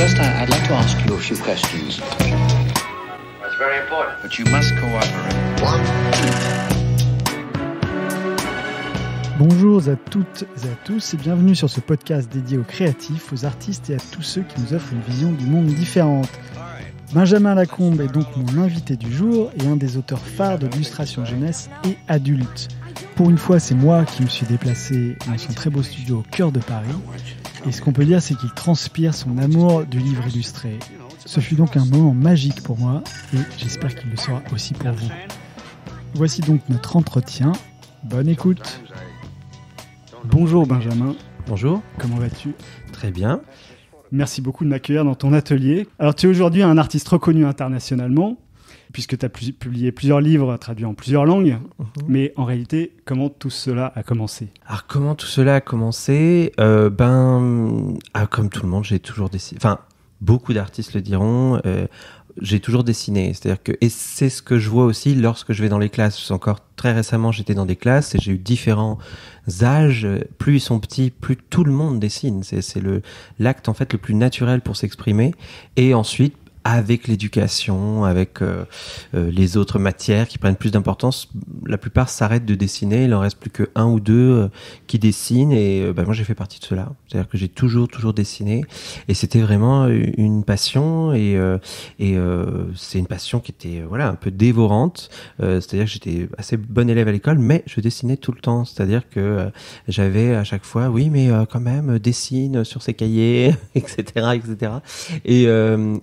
like to ask questions. very important. But you must cooperate. Bonjour à toutes et à tous et bienvenue sur ce podcast dédié aux créatifs, aux artistes et à tous ceux qui nous offrent une vision du monde différente. Benjamin Lacombe est donc mon invité du jour et un des auteurs phares de l'illustration jeunesse et adulte. Pour une fois, c'est moi qui me suis déplacé dans son très beau studio au cœur de Paris et ce qu'on peut dire c'est qu'il transpire son amour du livre illustré. Ce fut donc un moment magique pour moi et j'espère qu'il le sera aussi pour vous. Voici donc notre entretien. Bonne écoute. Bonjour Benjamin. Bonjour. Comment vas-tu Très bien. Merci beaucoup de m'accueillir dans ton atelier. Alors tu es aujourd'hui un artiste reconnu internationalement puisque tu as publié plusieurs livres traduits en plusieurs langues. Mhm. Mais en réalité, comment tout cela a commencé Alors, comment tout cela a commencé euh, Ben, ah, comme tout le monde, j'ai toujours dessiné, Enfin, beaucoup d'artistes le diront. Euh, j'ai toujours dessiné, c'est-à-dire que et c'est ce que je vois aussi lorsque je vais dans les classes. Encore très récemment, j'étais dans des classes et j'ai eu différents âges. Plus ils sont petits, plus tout le monde dessine. C'est, c'est le l'acte en fait le plus naturel pour s'exprimer. Et ensuite, avec l'éducation, avec euh, euh, les autres matières qui prennent plus d'importance, la plupart s'arrêtent de dessiner. Il en reste plus que un ou deux euh, qui dessinent. Et bah, moi, j'ai fait partie de cela. C'est-à-dire que j'ai toujours, toujours dessiné. Et c'était vraiment une passion. Et, et c'est une passion qui était voilà un peu dévorante. c'est-à-dire que j'étais assez bon élève à l'école, mais je dessinais tout le temps. C'est-à-dire que j'avais à chaque fois, oui, mais quand même, dessine sur ses cahiers, etc., etc. Et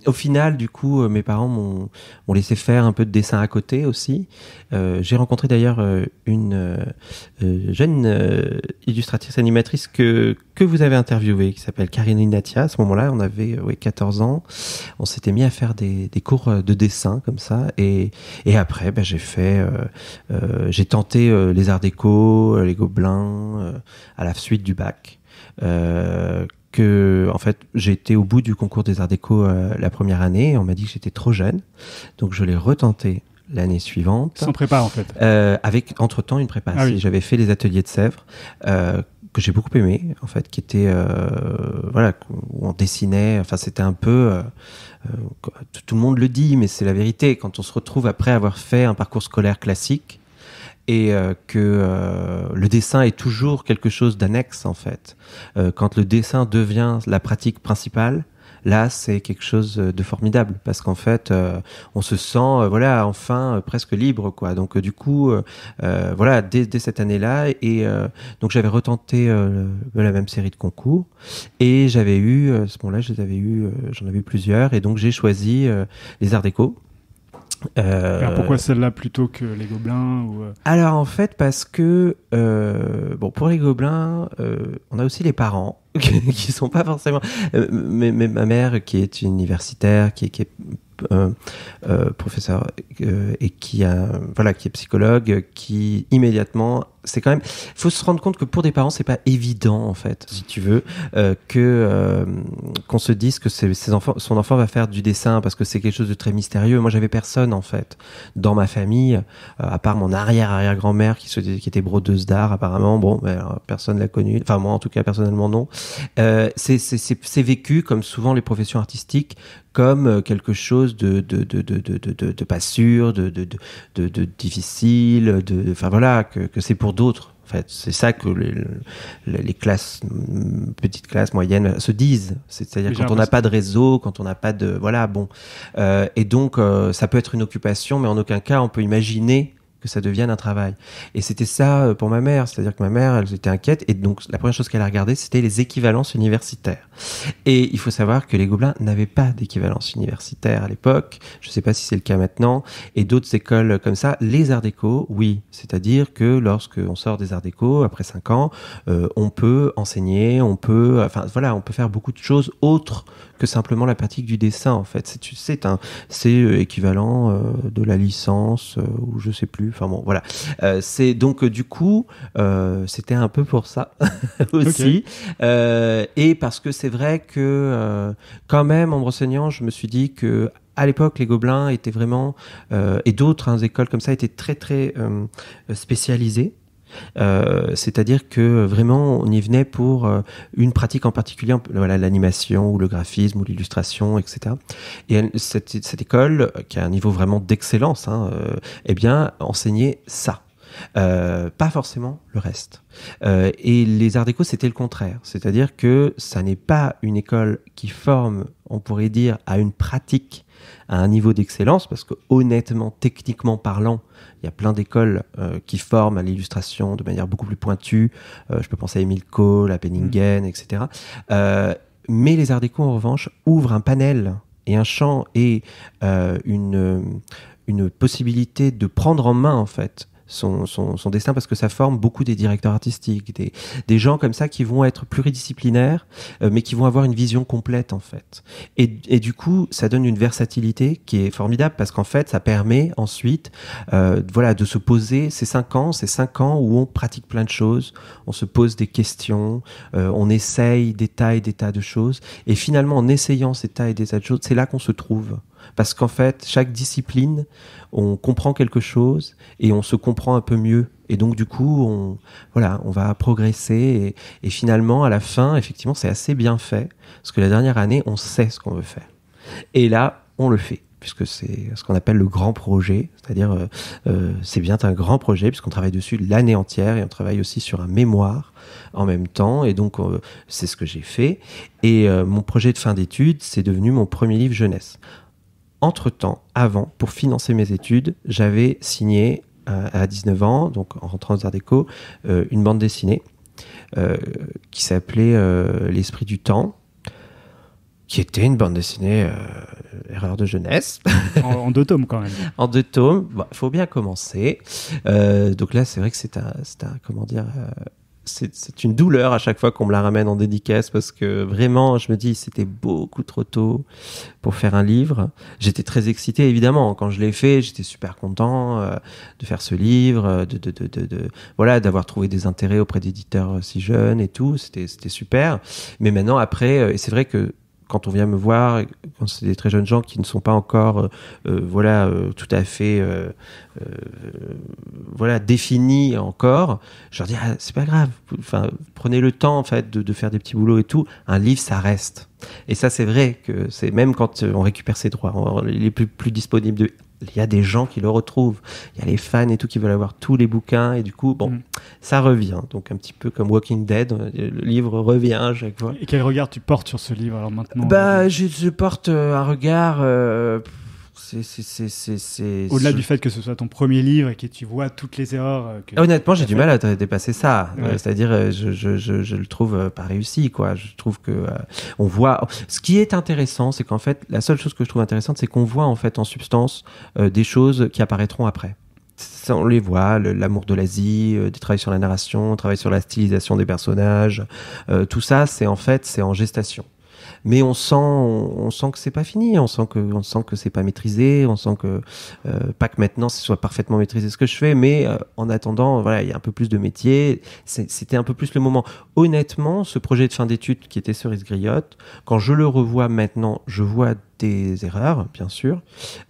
au final du coup, euh, mes parents m'ont, laissé faire un peu de dessin à côté aussi. Euh, j'ai rencontré d'ailleurs euh, une jeune illustratrice animatrice que, que vous avez interviewée, qui s'appelle Karine Inatia. À ce moment-là, on avait 14 ans. On s'était mis à faire des, cours de dessin comme ça. Et, et après, bah, j'ai fait, j'ai tenté les arts déco, les gobelins, à la suite du bac. Euh, en fait j'étais au bout du concours des Arts Déco euh, la première année. On m'a dit que j'étais trop jeune, donc je l'ai retenté l'année suivante. Sans prépa en fait. Euh, avec entre temps une prépa. Ah j'avais fait les ateliers de Sèvres. Euh, que j'ai beaucoup aimé en fait qui était voilà où on dessinait enfin c'était un peu tout le monde le dit mais c'est la vérité quand on se retrouve après avoir fait un parcours scolaire classique et euh, que euh, le dessin est toujours quelque chose d'annexe en fait. Euh, quand le dessin devient la pratique principale, là c'est quelque chose de formidable parce qu'en fait on se sent voilà enfin presque libre quoi. Donc du coup voilà dès, cette année-là et donc j'avais retenté la même série de concours et j'avais eu ce moment-là j'en avais eu j'en avais eu plusieurs et donc j'ai choisi les Arts Déco euh, Alors pourquoi celle-là plutôt que les gobelins euh, Alors en fait parce que euh, bon pour les gobelins on a aussi les parents qui sont pas forcément mais, ma mère qui est universitaire qui, est professeur et qui a voilà qui est psychologue qui immédiatement c'est quand même. Il faut se rendre compte que pour des parents, c'est pas évident, en fait, si tu veux, que qu'on se dise que ses, enfants, son enfant va faire du dessin parce que c'est quelque chose de très mystérieux. Moi, j'avais personne, en fait, dans ma famille, à part mon arrière-arrière-grand-mère qui, qui était brodeuse d'art, apparemment. Bon, personne l'a connue. Enfin, moi, en tout cas, personnellement, non. c'est vécu, comme souvent les professions artistiques, comme quelque chose de de pas sûr, de de difficile, de. Enfin voilà, que c'est pour d'autres. En fait, c'est ça que les, classes, petites classes moyennes se disent. C'est-à-dire quand on n'a pas de réseau, quand on n'a pas de, voilà, bon. Euh, et donc, euh, ça peut être une occupation, mais en aucun cas on peut imaginer ça devienne un travail. Et c'était ça euh, pour ma mère, c'est-à-dire que ma mère, elle était inquiète, et donc la première chose qu'elle a regardée, c'était les équivalences universitaires. Et il faut savoir que les Gobelins n'avaient pas d'équivalence universitaire à l'époque, je ne sais pas si c'est le cas maintenant, et d'autres écoles comme ça, les Arts déco, oui, c'est-à-dire que lorsqu'on sort des Arts déco, après 5 ans, euh, on peut enseigner, on peut, enfin voilà, on peut faire beaucoup de choses autres que simplement la pratique du dessin en fait. C'est c'est un c'est euh, équivalent euh, de la licence euh, ou je sais plus. Enfin bon voilà. c'est donc du coup c'était un peu pour ça aussi et parce que c'est vrai que quand même en me renseignant je me suis dit que à l'époque, les Gobelins étaient vraiment, et d'autres hein, écoles comme ça, étaient très très spécialisées. Euh, c'est-à-dire que vraiment on y venait pour euh, une pratique en particulier, voilà l'animation ou le graphisme ou l'illustration, etc. Et cette, école, qui a un niveau vraiment d'excellence, hein, euh, eh bien enseignait ça. pas forcément le reste. et les Arts Déco, c'était le contraire. C'est-à-dire que ça n'est pas une école qui forme, on pourrait dire, à une pratique à un niveau d'excellence, parce que honnêtement, techniquement parlant, il y a plein d'écoles euh, qui forment à l'illustration de manière beaucoup plus pointue. Euh, je peux penser à Emile Cole, à Penningen, mm. etc. Euh, mais les Arts Déco, en revanche, ouvrent un panel et un champ et une, une possibilité de prendre en main, en fait, son, son, destin parce que ça forme beaucoup des directeurs artistiques, des, gens comme ça qui vont être pluridisciplinaires, euh, mais qui vont avoir une vision complète en fait. Et, du coup, ça donne une versatilité qui est formidable parce qu'en fait, ça permet ensuite, euh, voilà, de se poser ces cinq ans, ces cinq ans où on pratique plein de choses, on se pose des questions, euh, on essaye des tas et des tas de choses, et finalement, en essayant ces tas et des tas de choses, c'est là qu'on se trouve parce qu'en fait, chaque discipline on comprend quelque chose et on se comprend un peu mieux. Et donc du coup, on, voilà, on va progresser et, finalement, à la fin, effectivement, c'est assez bien fait parce que la dernière année, on sait ce qu'on veut faire. Et là, on le fait puisque c'est ce qu'on appelle le grand projet, c'est-à-dire euh, euh, c'est bien un grand projet puisqu'on travaille dessus l'année entière et on travaille aussi sur un mémoire en même temps et donc euh, c'est ce que j'ai fait et mon projet de fin d'études c'est devenu mon premier livre jeunesse entre-temps, avant, pour financer mes études, j'avais signé euh, à, 19 ans, donc en rentrant aux Arts Déco, euh, une bande dessinée euh, qui s'appelait L'Esprit du Temps, qui était une bande dessinée erreur de jeunesse. en, deux tomes quand même. en deux tomes, il bah, faut bien commencer. donc là, c'est vrai que c'est un, un, comment dire, c'est une douleur à chaque fois qu'on me la ramène en dédicace parce que vraiment, je me dis, c'était beaucoup trop tôt pour faire un livre. J'étais très excité, évidemment. Quand je l'ai fait, j'étais super content euh, de faire ce livre, euh, de, de, de, de voilà, d'avoir trouvé des intérêts auprès d'éditeurs euh, si jeunes et tout. C'était super. Mais maintenant, après, et c'est vrai que quand on vient me voir, quand c'est des très jeunes gens qui ne sont pas encore, euh, euh, voilà, euh, tout à fait, voilà, définis encore, je leur dis ah, c'est pas grave. Enfin, prenez le temps en fait de, faire des petits boulots et tout. Un livre, ça reste. Et ça, c'est vrai que c'est même quand on récupère ses droits, il est plus, plus disponible de il y a des gens qui le retrouvent. Il y a les fans et tout qui veulent avoir tous les bouquins et du coup, bon, mm. ça revient. Donc un petit peu comme Walking Dead, euh, le livre revient à chaque fois. Et quel regard tu portes sur ce livre alors maintenant Bah, je, porte euh, un regard. Euh, c'est Au-delà du fait que ce soit ton premier livre et que tu vois toutes les erreurs. Euh, que ah, Honnêtement, j'ai du mal à dépasser ça. Euh, c'est-à-dire, euh, je, le trouve pas réussi, quoi. Je trouve que on voit. Ce qui est intéressant, c'est qu'en fait, la seule chose que je trouve intéressante, c'est qu'on voit en fait en substance des choses qui apparaîtront après. on les voit, l'amour de l'Asie, des du travail sur la narration, travail sur la stylisation des personnages, tout ça, c'est en fait, c'est en gestation mais on sent, on, sent que c'est pas fini, on sent que, on sent que c'est pas maîtrisé, on sent que euh, pas que maintenant ce soit parfaitement maîtrisé ce que je fais, mais euh, en attendant, voilà, il y a un peu plus de métier. C'était un peu plus le moment. Honnêtement, ce projet de fin d'études qui était Cerise Griotte, quand je le revois maintenant, je vois des erreurs, bien sûr,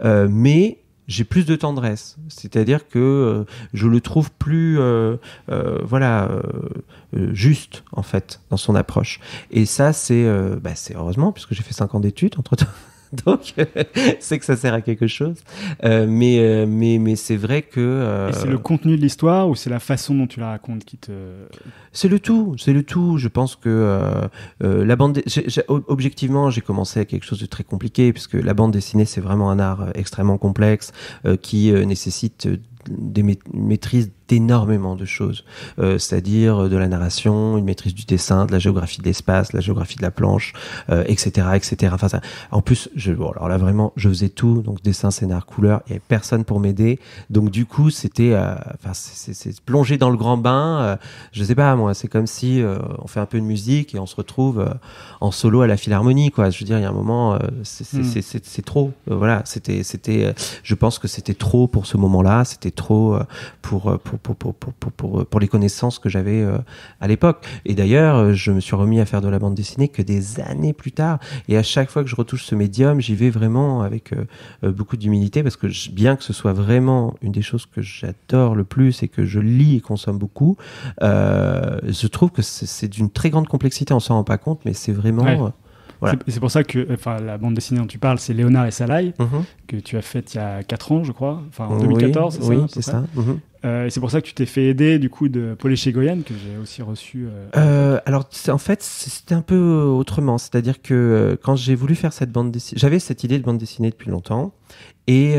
euh, mais j'ai plus de tendresse. C'est-à-dire que euh, je le trouve plus, euh, euh, voilà, juste en fait dans son approche. Et ça, c'est, bah, c'est heureusement puisque j'ai fait cinq ans d'études entre temps. Donc, euh, c'est que ça sert à quelque chose. Euh, mais, euh, mais, mais c'est vrai que. c'est le contenu de l'histoire ou c'est la façon dont tu la racontes qui te. C'est le tout, c'est le tout. Je pense que la bande. objectivement, j'ai commencé à quelque chose de très compliqué puisque la bande dessinée, c'est vraiment un art extrêmement complexe qui nécessite des maîtrises énormément de choses, euh, c'est-à-dire euh, de la narration, une maîtrise du dessin, de la géographie de l'espace, la géographie de la planche, etc., euh, etc. en plus, je, bon, alors là vraiment, je faisais tout, donc dessin, scénar, couleur, il y avait personne pour m'aider, donc du coup, c'était, enfin, c'est plonger dans le grand bain. je sais pas moi, c'est comme si on fait un peu de musique et on se retrouve en solo à la Philharmonie, quoi. Je veux dire, il y a un moment, hmm. c'est trop. voilà, c'était, c'était, je pense que c'était trop pour ce moment-là, c'était trop pour pour euh, pour, les connaissances que j'avais euh, à l'époque. Et d'ailleurs, euh, je me suis remis à faire de la bande dessinée que des années plus tard. Et à chaque fois que je retouche ce médium, j'y vais vraiment avec beaucoup d'humilité parce que bien que ce soit vraiment une des choses que j'adore le plus et que je lis et consomme beaucoup, je trouve que c'est d'une très grande complexité. On s'en rend pas compte, mais c'est vraiment. C'est pour ça que enfin, la bande dessinée dont tu parles, c'est Léonard et Salai, mhm. que tu as faite il y a 4 ans, je crois, enfin en 2014, oui, c'est ça mhm. euh, et c'est pour ça que tu t'es fait aider du coup de Paul Echegoyen que j'ai aussi reçu. Euh, euh, alors en fait c'était un peu autrement, c'est-à-dire que quand j'ai voulu faire cette bande dessinée, j'avais cette idée de bande dessinée depuis longtemps et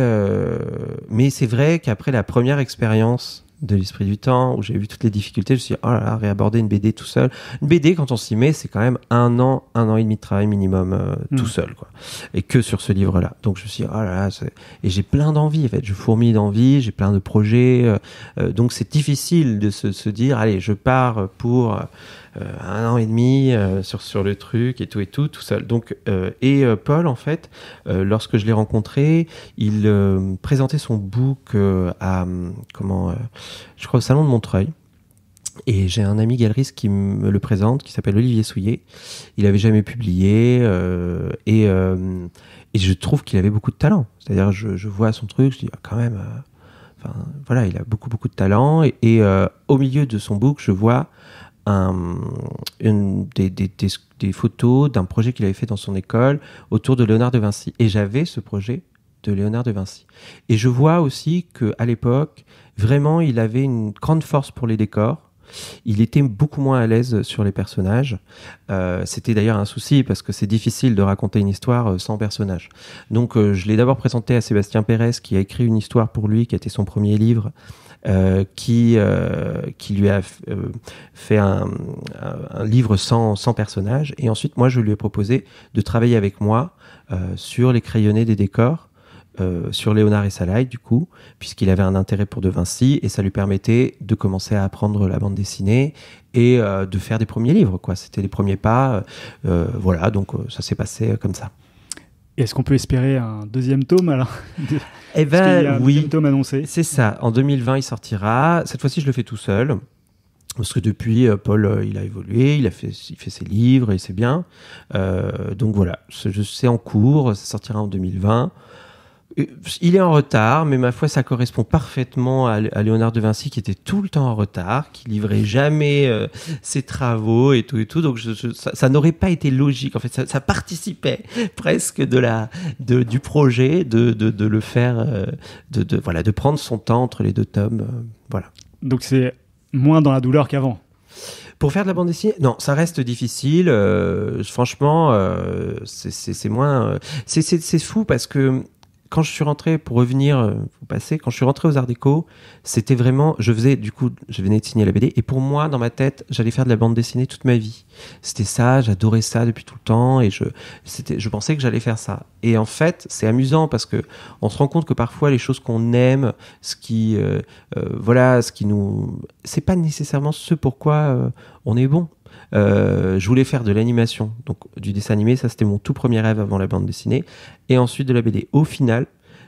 mais c'est vrai qu'après la première expérience de l'esprit du temps, où j'ai vu toutes les difficultés, je me suis dit, oh là là, réaborder une BD tout seul. Une BD, quand on s'y met, c'est quand même un an, un an et demi de travail minimum euh, mm. tout seul, quoi. Et que sur ce livre-là. Donc je me suis dit, oh là là, et j'ai plein d'envie, en fait. Je fourmille d'envie, j'ai plein de projets. Euh, euh, donc c'est difficile de se, se, dire, allez, je pars pour euh, un an et demi euh, sur, sur le truc et tout et tout, tout seul. Donc, euh, et Paul, en fait, lorsque je l'ai rencontré, il présentait son book à, comment, je crois au Salon de Montreuil. Et j'ai un ami galeriste qui me le présente, qui s'appelle Olivier Souillé Il avait jamais publié et, et, je trouve qu'il avait beaucoup de talent. C'est-à-dire, je, vois son truc, je dis ah, quand même. voilà, il a beaucoup beaucoup de talent et, et au milieu de son book, je vois euh, une, des, photos d'un projet qu'il avait fait dans son école autour de Léonard de Vinci. Et j'avais ce projet de Léonard de Vinci. Et je vois aussi qu'à l'époque, vraiment, il avait une grande force pour les décors. Il était beaucoup moins à l'aise sur les personnages. Euh, c'était d'ailleurs un souci parce que c'est difficile de raconter une histoire euh, sans personnage. Donc je l'ai d'abord présenté à Sébastien Pérez qui a écrit une histoire pour lui, qui était son premier livre, euh, qui, euh, qui lui a euh, fait un, livre sans, sans personnage. Et ensuite, moi, je lui ai proposé de travailler avec moi sur les crayonnés des décors. sur Léonard et Salai, du coup, puisqu'il avait un intérêt pour De Vinci, et ça lui permettait de commencer à apprendre la bande dessinée et de faire des premiers livres, quoi. C'était les premiers pas. voilà, donc ça s'est passé comme ça. Est-ce qu'on peut espérer un deuxième tome alors Eh ben, oui. Deuxième tome annoncé. C'est ça. En 2020, il sortira. Cette fois-ci, je le fais tout seul. Parce que depuis, euh, Paul, euh, il a évolué, il a fait, il fait ses livres et c'est bien. Euh, donc voilà, c'est en cours, ça sortira en 2020. Euh, il est en retard, mais ma foi, ça correspond parfaitement à, Léonard de Vinci qui était tout le temps en retard, qui livrait jamais euh, ses travaux et tout et tout. Donc ça, n'aurait pas été logique. En fait, ça, participait presque de la du projet de, le faire, euh, de, voilà, de prendre son temps entre les deux tomes. voilà. Donc c'est moins dans la douleur qu'avant. Pour faire de la bande dessinée, non, ça reste difficile. franchement, c'est moins. c'est fou parce que quand je suis rentré, pour revenir euh, quand je suis rentré aux Arts Déco, c'était vraiment, je faisais du coup, je venais de signer la BD, et pour moi, dans ma tête, j'allais faire de la bande dessinée toute ma vie. C'était ça, j'adorais ça depuis tout le temps, et je, c'était je pensais que j'allais faire ça. Et en fait, c'est amusant parce que on se rend compte que parfois les choses qu'on aime, ce qui, euh, euh, voilà, ce qui nous, c'est pas nécessairement ce pourquoi on est bon. Euh, je voulais faire de l'animation, donc du dessin animé, ça c'était mon tout premier rêve avant la bande dessinée, et ensuite de la BD. Au final,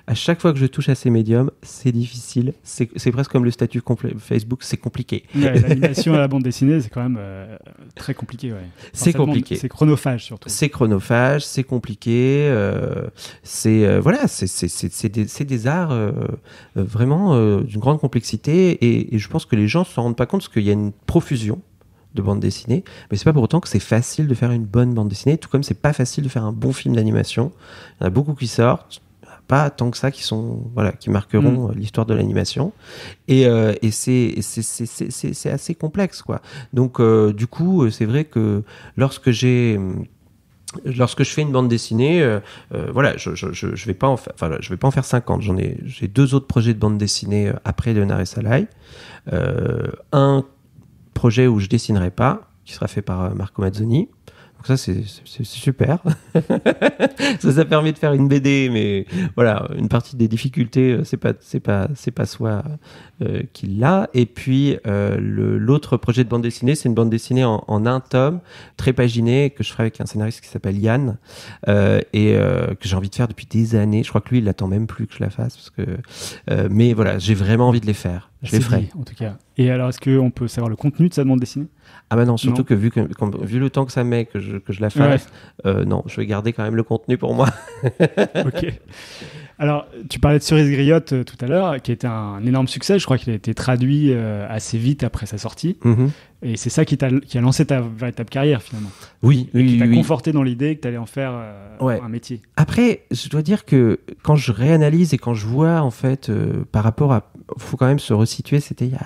à chaque fois que je touche à ces médiums, c'est difficile. C'est presque comme le statut Facebook, c'est compliqué. L'animation à la bande dessinée, c'est quand même euh, très compliqué. c'est compliqué. C'est chronophage surtout. C'est chronophage, c'est compliqué. Euh, c'est voilà, c'est des, arts vraiment d'une grande complexité et, je pense que les gens ne se rendent pas compte qu'il y a une profusion de bande dessinée, mais c'est pas pour autant que c'est facile de faire une bonne bande dessinée, tout comme c'est pas facile de faire un bon film d'animation. Il y en a beaucoup qui sortent, pas tant que ça qui sont voilà qui marqueront mm. euh, l'histoire de l'animation et, euh, c'est c'est assez complexe quoi donc euh, du coup c'est vrai que lorsque j'ai mm, lorsque je fais une bande dessinée, voilà, je, je, vais pas en enfin, je vais pas en faire 50. J'en ai, j'ai deux autres projets de bande dessinée après Léonard et Salai. un projet où je dessinerai pas, qui sera fait par euh, Marco Mazzoni. Donc ça, c'est super. ça, ça permet de faire une BD, mais voilà, une partie des difficultés, euh, c'est pas, c'est pas, c'est pas soi qu'il euh, qui l'a. Et puis euh, l'autre projet de bande dessinée, c'est une bande dessinée en, un tome, très paginée, que je ferai avec un scénariste qui s'appelle Yann et que j'ai envie de faire depuis des années. Je crois que lui, il attend même plus que je la fasse, parce que. mais voilà, j'ai vraiment envie de les faire. Je les ferai. en tout cas. Et alors, est-ce qu'on peut savoir le contenu de sa bande dessinée ah bah non, surtout que, vu, que vu le temps que ça met, que je, que je la fasse, euh, non, je vais garder quand même le contenu pour moi. ok. Alors, tu parlais de Cerise Griotte euh, tout à l'heure, qui était un énorme succès. Je crois qu'il a été traduit euh, assez vite après sa sortie. Mhm. Et c'est ça qui, a, qui a lancé ta véritable carrière, finalement. Oui, Et Qui t'a conforté dans l'idée que tu allais en faire un métier. Après, je dois dire que quand je réanalyse et quand je vois, en fait, par rapport à. Il faut quand même se resituer, c'était il y a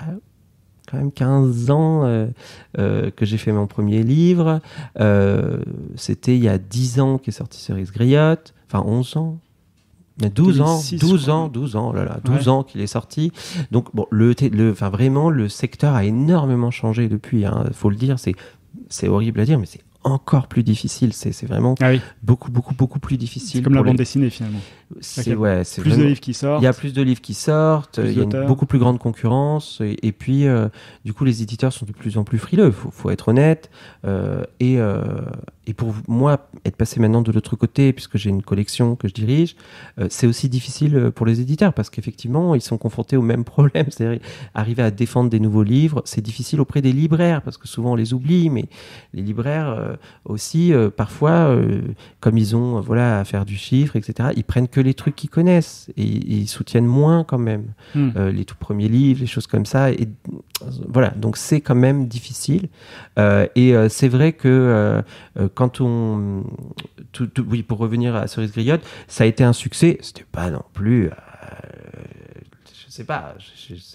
quand même 15 ans euh, euh, que j'ai fait mon premier livre. Euh, C'était il y a 10 ans qu'est sorti Cerise Griotte, enfin 11 ans. 12 ans, 12 ans, 12 ans, oh là là, 12 ans qu'il est sorti. Donc bon, le, enfin vraiment, le secteur a énormément changé depuis. il hein, faut le dire, c'est c'est horrible à dire, mais c'est encore plus difficile. C'est vraiment ah beaucoup, beaucoup, beaucoup plus difficile. Comme la bande dessinée finalement. C'est ouais, plus de livres qui sortent. Il y a plus de livres qui sortent. Il y a une beaucoup plus grande concurrence. Et, puis, euh, du coup, les éditeurs sont de plus en plus frileux. Faut, faut être honnête. Euh, et, euh, et pour moi, être passé maintenant de l'autre côté, puisque j'ai une collection que je dirige, euh, c'est aussi difficile euh, pour les éditeurs parce qu'effectivement, ils sont confrontés aux même problème. C'est-à-dire, arriver à défendre des nouveaux livres, c'est difficile auprès des libraires parce que souvent on les oublie, mais les libraires euh, aussi, parfois, comme ils ont voilà, à faire du chiffre, etc., ils prennent que les trucs qu'ils connaissent et, ils soutiennent moins quand même hmm. les tout premiers livres, les choses comme ça. Et voilà, donc c'est quand même difficile. et c'est vrai que quand on. Tout, oui, pour revenir à Cerise Griotte, ça a été un succès. C'était pas non plus euh, sais pas.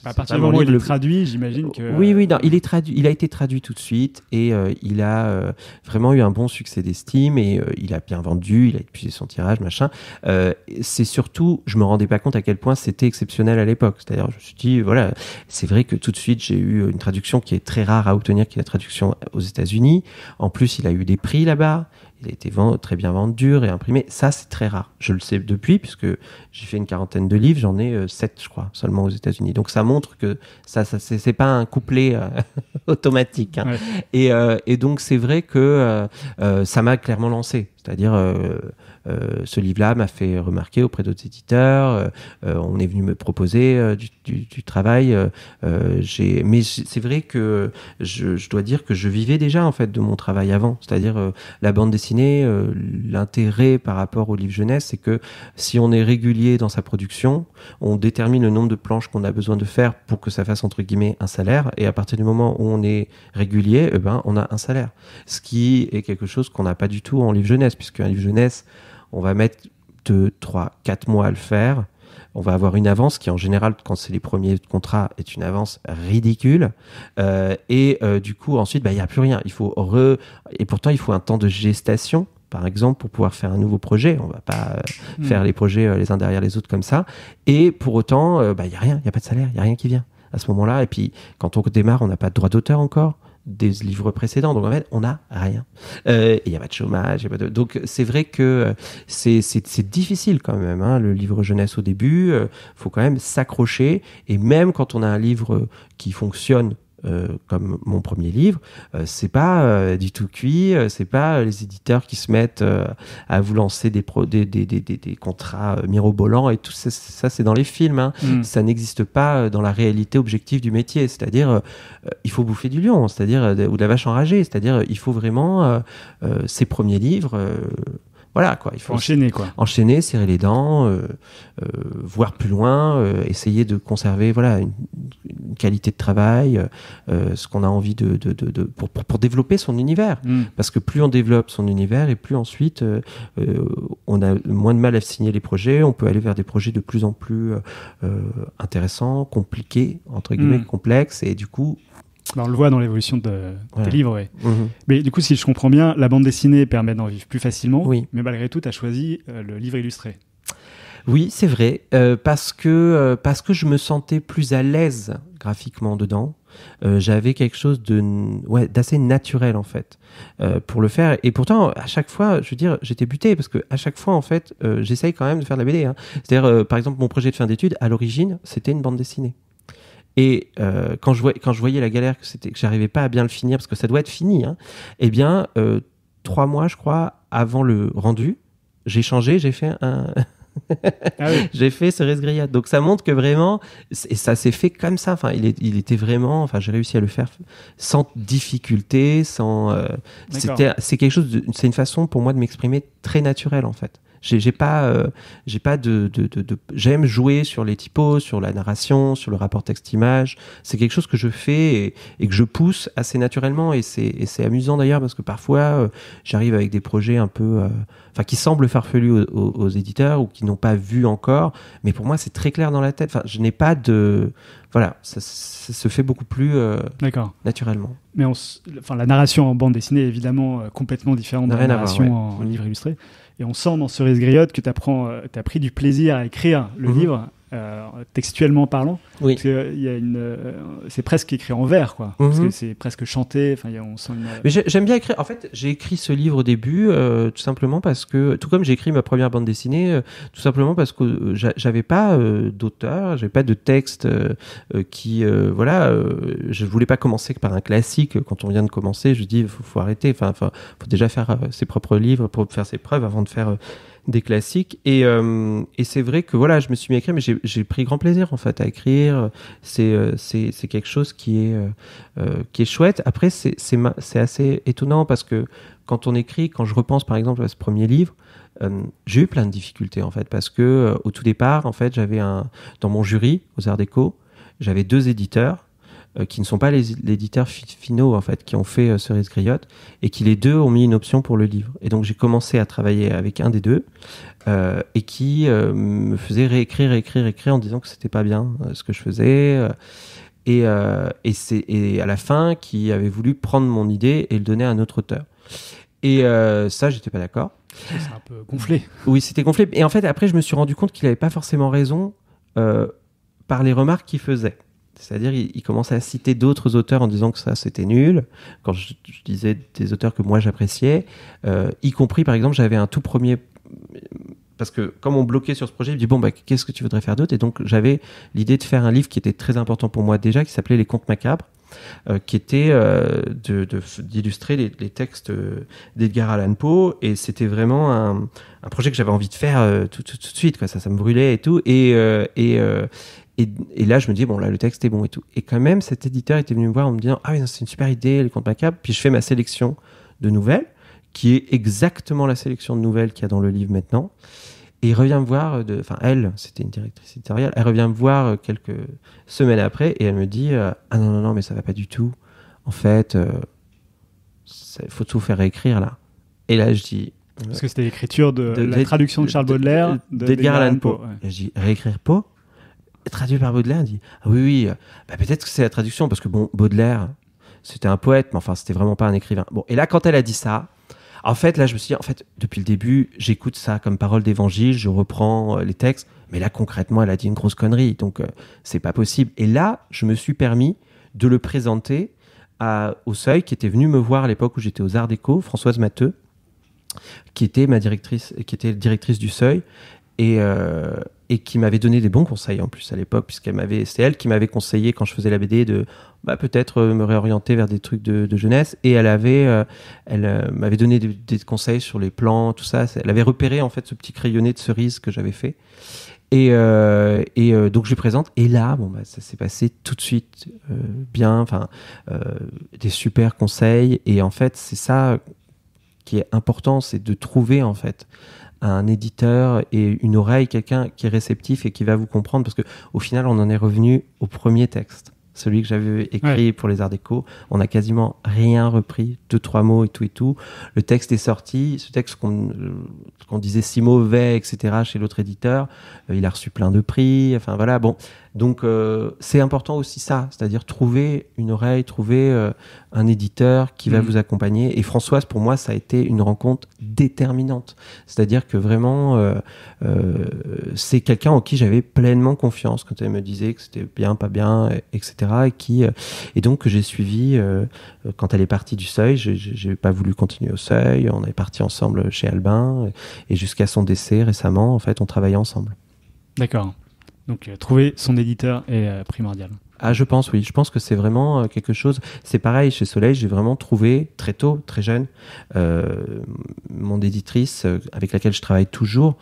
à partir du moment où il est traduit, j'imagine euh, que. Oui, oui, non, euh, il est Il a été traduit tout de suite et euh, il a vraiment eu un bon succès d'estime et il a bien vendu. Il a épuisé son tirage, machin. c'est surtout, je me rendais pas compte à quel point c'était exceptionnel à l'époque. C'est-à-dire, je me suis dit, voilà, c'est vrai que tout de suite j'ai eu une traduction qui est très rare à obtenir, qui est la traduction aux États-Unis. En plus, il a eu des prix là-bas il a été très bien vendu, réimprimé. Ça, c'est très rare. Je le sais depuis, puisque j'ai fait une quarantaine de livres, j'en ai euh, sept, je crois, seulement aux États-Unis. Donc ça montre que ça, ça c'est pas un couplet euh, automatique. Hein. Et, euh, et, donc c'est vrai que ça m'a clairement lancé. C'est-à-dire euh, ce livre-là m'a fait remarquer auprès d'autres éditeurs. Euh, euh, on est venu me proposer du, travail. mais c'est vrai que je, dois dire que je vivais déjà en fait de mon travail avant. C'est-à-dire la bande dessinée, l'intérêt par rapport au livre jeunesse, c'est que si on est régulier dans sa production, on détermine le nombre de planches qu'on a besoin de faire pour que ça fasse entre guillemets un salaire. Et à partir du moment où on est régulier, eh ben, on a un salaire. Ce qui est quelque chose qu'on n'a pas du tout en livre jeunesse, puisque un livre jeunesse, on va mettre 2, 3, 4 mois à le faire. On va avoir une avance qui, en général, quand c'est les premiers contrats, est une avance ridicule. Euh, et euh, du coup, ensuite, bah, il bah, n'y a plus rien. Il faut Et pourtant, il faut un temps de gestation par exemple, pour pouvoir faire un nouveau projet. On va pas euh, hmm. faire les projets les uns derrière les autres comme ça. Et pour autant, bah, il n'y a rien, il n'y a pas de salaire, il n'y a rien qui vient à ce moment-là. Et puis, quand on démarre, on n'a pas de droit d'auteur encore des livres précédents. Donc en fait, on n'a rien. Euh, il y n'y a pas de chômage. Donc c'est vrai que euh, c'est difficile quand même. Hein, le livre jeunesse au début, euh, faut quand même s'accrocher. Et même quand on a un livre qui fonctionne euh, comme mon premier livre, euh, c'est pas euh, du tout cuit, c'est pas les éditeurs qui se mettent à vous lancer des, des, contrats mirobolants et tout ça, c'est dans les films. Hein. Mm. Ça n'existe pas dans la réalité objective du métier. C'est-à-dire, il faut bouffer du lion, c'est-à-dire ou de la vache enragée. C'est-à-dire, il faut vraiment ses premiers livres voilà quoi. Il faut enchaîner quoi. Enchaîner, serrer les dents, euh, euh, voir plus loin, euh, essayer de conserver voilà une, qualité de travail, ce qu'on a envie de, de, pour, développer son univers. Mm. Parce que plus on développe son univers et plus ensuite on a moins de mal à signer les projets, on peut aller vers des projets de plus en plus intéressants, compliqués entre guillemets, mm. complexes et du coup on le voit dans l'évolution de, tes livres, ouais. Mhm. Mais du coup, si je comprends bien, la bande dessinée permet d'en vivre plus facilement. Mais malgré tout, tu as choisi euh, le livre illustré. Oui, c'est vrai, euh, parce que euh, parce que je me sentais plus à l'aise graphiquement dedans. J'avais quelque chose de ouais d'assez naturel en fait pour le faire. Et pourtant, à chaque fois, je veux dire, j'étais buté parce que à chaque fois en fait, j'essaye quand même de faire de la BD. Hein. C'est-à-dire, par exemple, mon projet de fin d'études à l'origine, c'était une bande dessinée. Et euh, quand, je voyais, quand je voyais la galère que c'était, que j'arrivais pas à bien le finir, parce que ça doit être fini, hein, eh bien, euh, trois mois, je crois, avant le rendu, j'ai changé, j'ai fait un. Ah j'ai fait Cerise Grillade. Donc ça montre que vraiment, et ça s'est fait comme ça. Enfin, il, il était vraiment. Enfin, j'ai réussi à le faire sans difficulté, sans. Euh, c'était, c'est quelque chose. De, c'est une façon pour moi de m'exprimer très naturelle en fait. J'ai pas, euh, j'ai pas de, de, de, j'aime jouer sur les typos, sur la narration, sur le rapport texte-image. C'est quelque chose que je fais et, que je pousse assez naturellement et c'est amusant d'ailleurs parce que parfois euh, j'arrive avec des projets un peu, euh, enfin qui semblent farfelus aux, éditeurs ou qui n'ont pas vu encore, mais pour moi c'est très clair dans la tête. Enfin, je n'ai pas de, voilà, ça, se fait beaucoup plus naturellement. Mais enfin, la narration en bande dessinée est évidemment complètement différente de la narration en, livre illustré. Et on sent dans Cerise Griotte que tu euh, as pris du plaisir à écrire le mhm. livre euh, textuellement parlant. Parce que euh, une, euh, c'est presque écrit en vers, quoi. Mhm. c'est presque chanté. Enfin, on sent j'aime bien écrire. En fait, j'ai écrit ce livre au début, tout simplement parce que, tout comme j'ai écrit ma première bande dessinée, tout simplement parce que j'avais pas d'auteur, j'avais pas de texte qui, voilà, je voulais pas commencer que par un classique. Quand on vient de commencer, je dis, faut, faut arrêter. Enfin, faut déjà faire ses propres livres pour faire ses preuves avant de faire des classiques. Euh, et, c'est vrai que voilà, je me suis mis à écrire, mais j'ai pris grand plaisir en fait à écrire. C'est euh, quelque chose qui est euh, qui est chouette. Après, c'est c'est assez étonnant parce que quand on écrit, quand je repense par exemple à ce premier livre, j'ai eu plein de difficultés en fait parce que au tout départ en fait j'avais un dans mon jury aux Arts Déco j'avais deux éditeurs euh, qui ne sont pas les éditeurs finaux en fait, qui ont fait ce euh, Cerise Griotte, et qui les deux ont mis une option pour le livre. Et donc j'ai commencé à travailler avec un des deux, euh, et qui me faisait réécrire, réécrire, réécrire en disant que c'était pas bien ce que je faisais. et, c'est, à la fin, qui avait voulu prendre mon idée et le donner à un autre auteur. Et ça, j'étais pas d'accord. C'est un peu gonflé. Oui, c'était gonflé. Et en fait, après, je me suis rendu compte qu'il avait pas forcément raison par les remarques qu'il faisait. C'est-à-dire, il, commençait à citer d'autres auteurs en disant que ça, c'était nul. Quand je, disais des auteurs que moi, j'appréciais, euh, y compris, par exemple, j'avais un tout premier... Parce que comme on bloquait sur ce projet, il me dit, bon, bah, qu'est-ce que tu voudrais faire d'autre Et donc, j'avais l'idée de faire un livre qui était très important pour moi déjà, qui s'appelait Les Contes Macabres. Euh, qui était euh, d'illustrer les, textes d'Edgar Allan Poe et c'était vraiment un, projet que j'avais envie de faire tout, tout, de suite quoi ça ça me brûlait et tout et et, et, là, je me dis, bon, là, le texte est bon et tout. Et quand même, cet éditeur était venu me voir en me disant, ah oui, c'est une super idée, le compte macabre. Puis je fais ma sélection de nouvelles, qui est exactement la sélection de nouvelles qu'il y a dans le livre maintenant. Et il revient me voir, enfin, elle, c'était une directrice éditoriale, elle revient me voir euh, quelques semaines après et elle me dit, euh, ah non, non, non, mais ça va pas du tout. En fait, il euh, faut tout faire réécrire là. Et là, je dis, parce que c'était l'écriture de, la traduction de Charles Baudelaire d'Edgar Allan Poe. Je dis réécrire Poe traduit par Baudelaire, dit ah oui oui, euh, bah, peut-être que c'est la traduction parce que bon Baudelaire c'était un poète, mais enfin c'était vraiment pas un écrivain. Bon et là quand elle a dit ça, en fait là je me suis dit en fait depuis le début j'écoute ça comme parole d'évangile, je reprends euh, les textes, mais là concrètement elle a dit une grosse connerie donc euh, c'est pas possible. Et là je me suis permis de le présenter à, au seuil qui était venu me voir à l'époque où j'étais aux Arts Déco, Françoise Matteux, qui était ma directrice, qui était directrice du seuil et et qui m'avait donné des bons conseils en plus à l'époque, puisqu'elle m'avait, c'est elle qui m'avait conseillé quand je faisais la BD de bah, peut-être euh, me réorienter vers des trucs de, jeunesse. Et elle avait, euh, elle euh, m'avait donné des, conseils sur les plans, tout ça. Elle avait repéré en fait ce petit crayonné de cerise que j'avais fait. Et, donc je lui présente. Et là, bon, bah, ça s'est passé tout de suite bien. Enfin, des super conseils. Et en fait, c'est ça qui est important, c'est de trouver en fait un éditeur et une oreille, quelqu'un qui est réceptif et qui va vous comprendre, parce que au final, on en est revenu au premier texte, celui que j'avais écrit pour les Arts Déco. On n'a quasiment rien repris, deux trois mots et tout et tout. Le texte est sorti, ce texte qu'on euh, disait si mauvais, etc. Chez l'autre éditeur, euh, il a reçu plein de prix. Enfin voilà, bon, donc euh, c'est important aussi ça, c'est-à-dire trouver une oreille, trouver euh, un éditeur qui va mm. vous accompagner. Et Françoise, pour moi, ça a été une rencontre déterminante. C'est-à-dire que vraiment, euh, c'est quelqu'un en qui j'avais pleinement confiance quand elle me disait que c'était bien, pas bien, etc. Et, donc j'ai suivi quand elle est partie du seuil. J'ai pas voulu continuer au seuil. On est parti ensemble chez Albin et jusqu'à son décès récemment, en fait, on travaillait ensemble. D'accord. Donc euh, trouver son éditeur est euh, primordial. Ah, je pense, oui. Je pense que c'est vraiment euh, quelque chose. C'est pareil chez Soleil, j'ai vraiment trouvé très tôt, très jeune, mon éditrice avec laquelle je travaille toujours,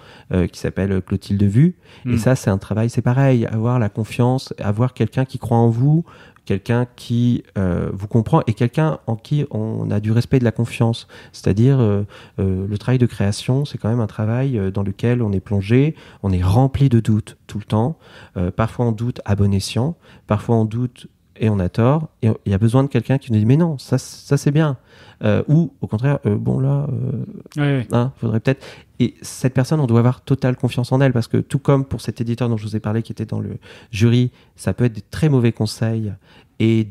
qui s'appelle Clotilde Vue. Et hmm. ça, c'est un travail, c'est pareil, avoir la confiance, avoir quelqu'un qui croit en vous, quelqu'un qui euh, vous comprend et quelqu'un en qui on a du respect et de la confiance. C'est-à-dire, euh, euh, le travail de création, c'est quand même un travail dans lequel on est plongé, on est rempli de doutes tout le temps. parfois en doute à bon escient, parfois en doute et on a tort, et il y a besoin de quelqu'un qui nous dit mais non, ça, ça c'est bien. Euh, ou au contraire, euh, bon là, euh, hein, faudrait peut-être. Et cette personne, on doit avoir totale confiance en elle parce que tout comme pour cet éditeur dont je vous ai parlé qui était dans le jury, ça peut être des très mauvais conseils et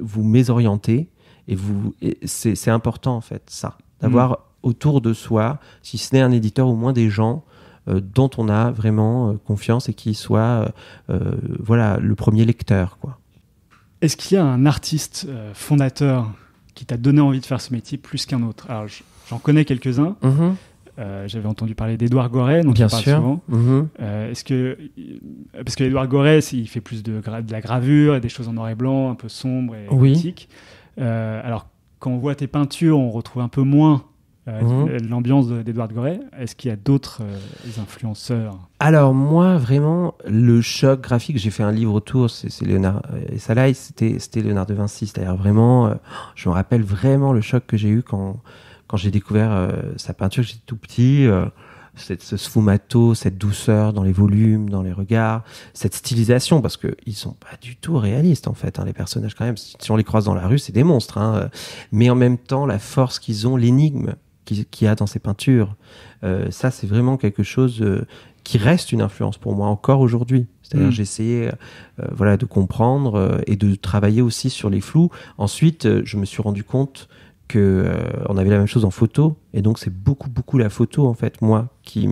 vous mésorienter. Et vous, c'est important en fait ça, d'avoir mm. autour de soi, si ce n'est un éditeur, au moins des gens dont on a vraiment confiance et qui soient voilà le premier lecteur quoi. Est-ce qu'il y a un artiste euh, fondateur qui t'a donné envie de faire ce métier plus qu'un autre Alors, j'en connais quelques-uns. Mm-hmm. Euh, j'avais entendu parler d'Edouard Goret, donc Bien sûr. Mm-hmm. Euh, est-ce que parce que Edouard Goret, il fait plus de, de, la gravure, des choses en noir et blanc, un peu sombre et oui. alors quand on voit tes peintures, on retrouve un peu moins euh, mhm. l'ambiance d'Edouard Gorey. Est-ce qu'il y a d'autres euh, influenceurs Alors moi, vraiment, le choc graphique, j'ai fait un livre autour, c'est Léonard euh, et Salai, c'était Léonard de Vinci. C'est-à-dire vraiment, je me rappelle vraiment le choc que j'ai eu quand, quand j'ai découvert sa peinture, j'étais tout petit. Cette, ce sfumato, cette douceur dans les volumes, dans les regards, cette stylisation, parce que ils sont pas du tout réalistes en fait. Hein, les personnages quand même, si on les croise dans la rue, c'est des monstres. Hein, mais en même temps, la force qu'ils ont, l'énigme qui a dans ses peintures. Euh, ça, c'est vraiment quelque chose euh, qui reste une influence pour moi encore aujourd'hui. C'est-à-dire, mm. j'ai essayé euh, voilà, de comprendre et de travailler aussi sur les flous. Ensuite, je me suis rendu compte qu'on on avait la même chose en photo. Et donc c'est beaucoup beaucoup la photo en fait moi qui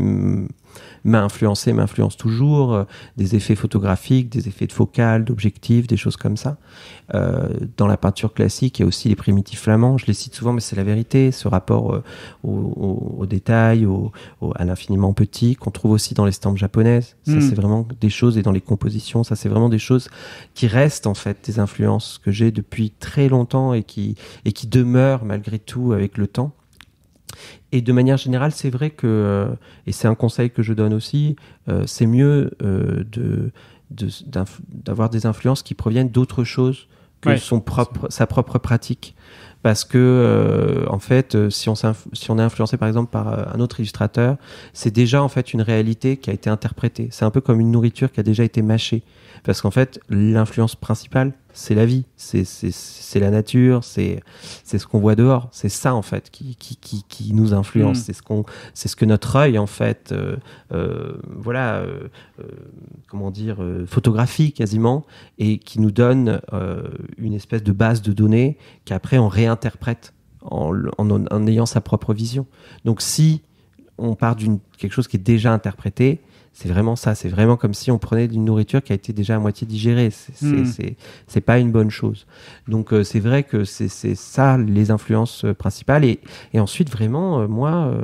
m'a influencé, m'influence toujours, euh, des effets photographiques, des effets de focale, d'objectifs, des choses comme ça. Euh, dans la peinture classique, il y a aussi les primitifs flamands, je les cite souvent, mais c'est la vérité, ce rapport euh, aux au, détail, au, à l'infiniment petit, qu'on trouve aussi dans les stampes japonaises. Ça, hmm. c'est vraiment des choses, et dans les compositions, ça, c'est vraiment des choses qui restent, en fait, des influences que j'ai depuis très longtemps et qui, et qui demeurent malgré tout avec le temps. Et de manière générale, c'est vrai que, euh, et c'est un conseil que je donne aussi, euh, c'est mieux euh, de, d'avoir des influences qui proviennent d'autres choses que son propre, sa propre pratique. Parce que, en fait, si on, si on est influencé par exemple par un autre illustrateur, c'est déjà en fait une réalité qui a été interprétée. C'est un peu comme une nourriture qui a déjà été mâchée. Parce qu'en fait, l'influence principale, c'est la vie, c'est la nature, c'est ce qu'on voit dehors, c'est ça en fait qui, nous influence, mm. c'est ce que notre œil en fait, euh, euh, voilà, euh, comment dire, photographie quasiment, et qui nous donne une espèce de base de données qu'après on réinterprète en, en, ayant sa propre vision. Donc si on part d'une quelque chose qui est déjà interprété, c'est vraiment ça. C'est vraiment comme si on prenait une nourriture qui a été déjà à moitié digérée. C'est hmm. pas une bonne chose. Donc euh, c'est vrai que c'est ça les influences euh, principales. Et, ensuite, vraiment, euh, moi,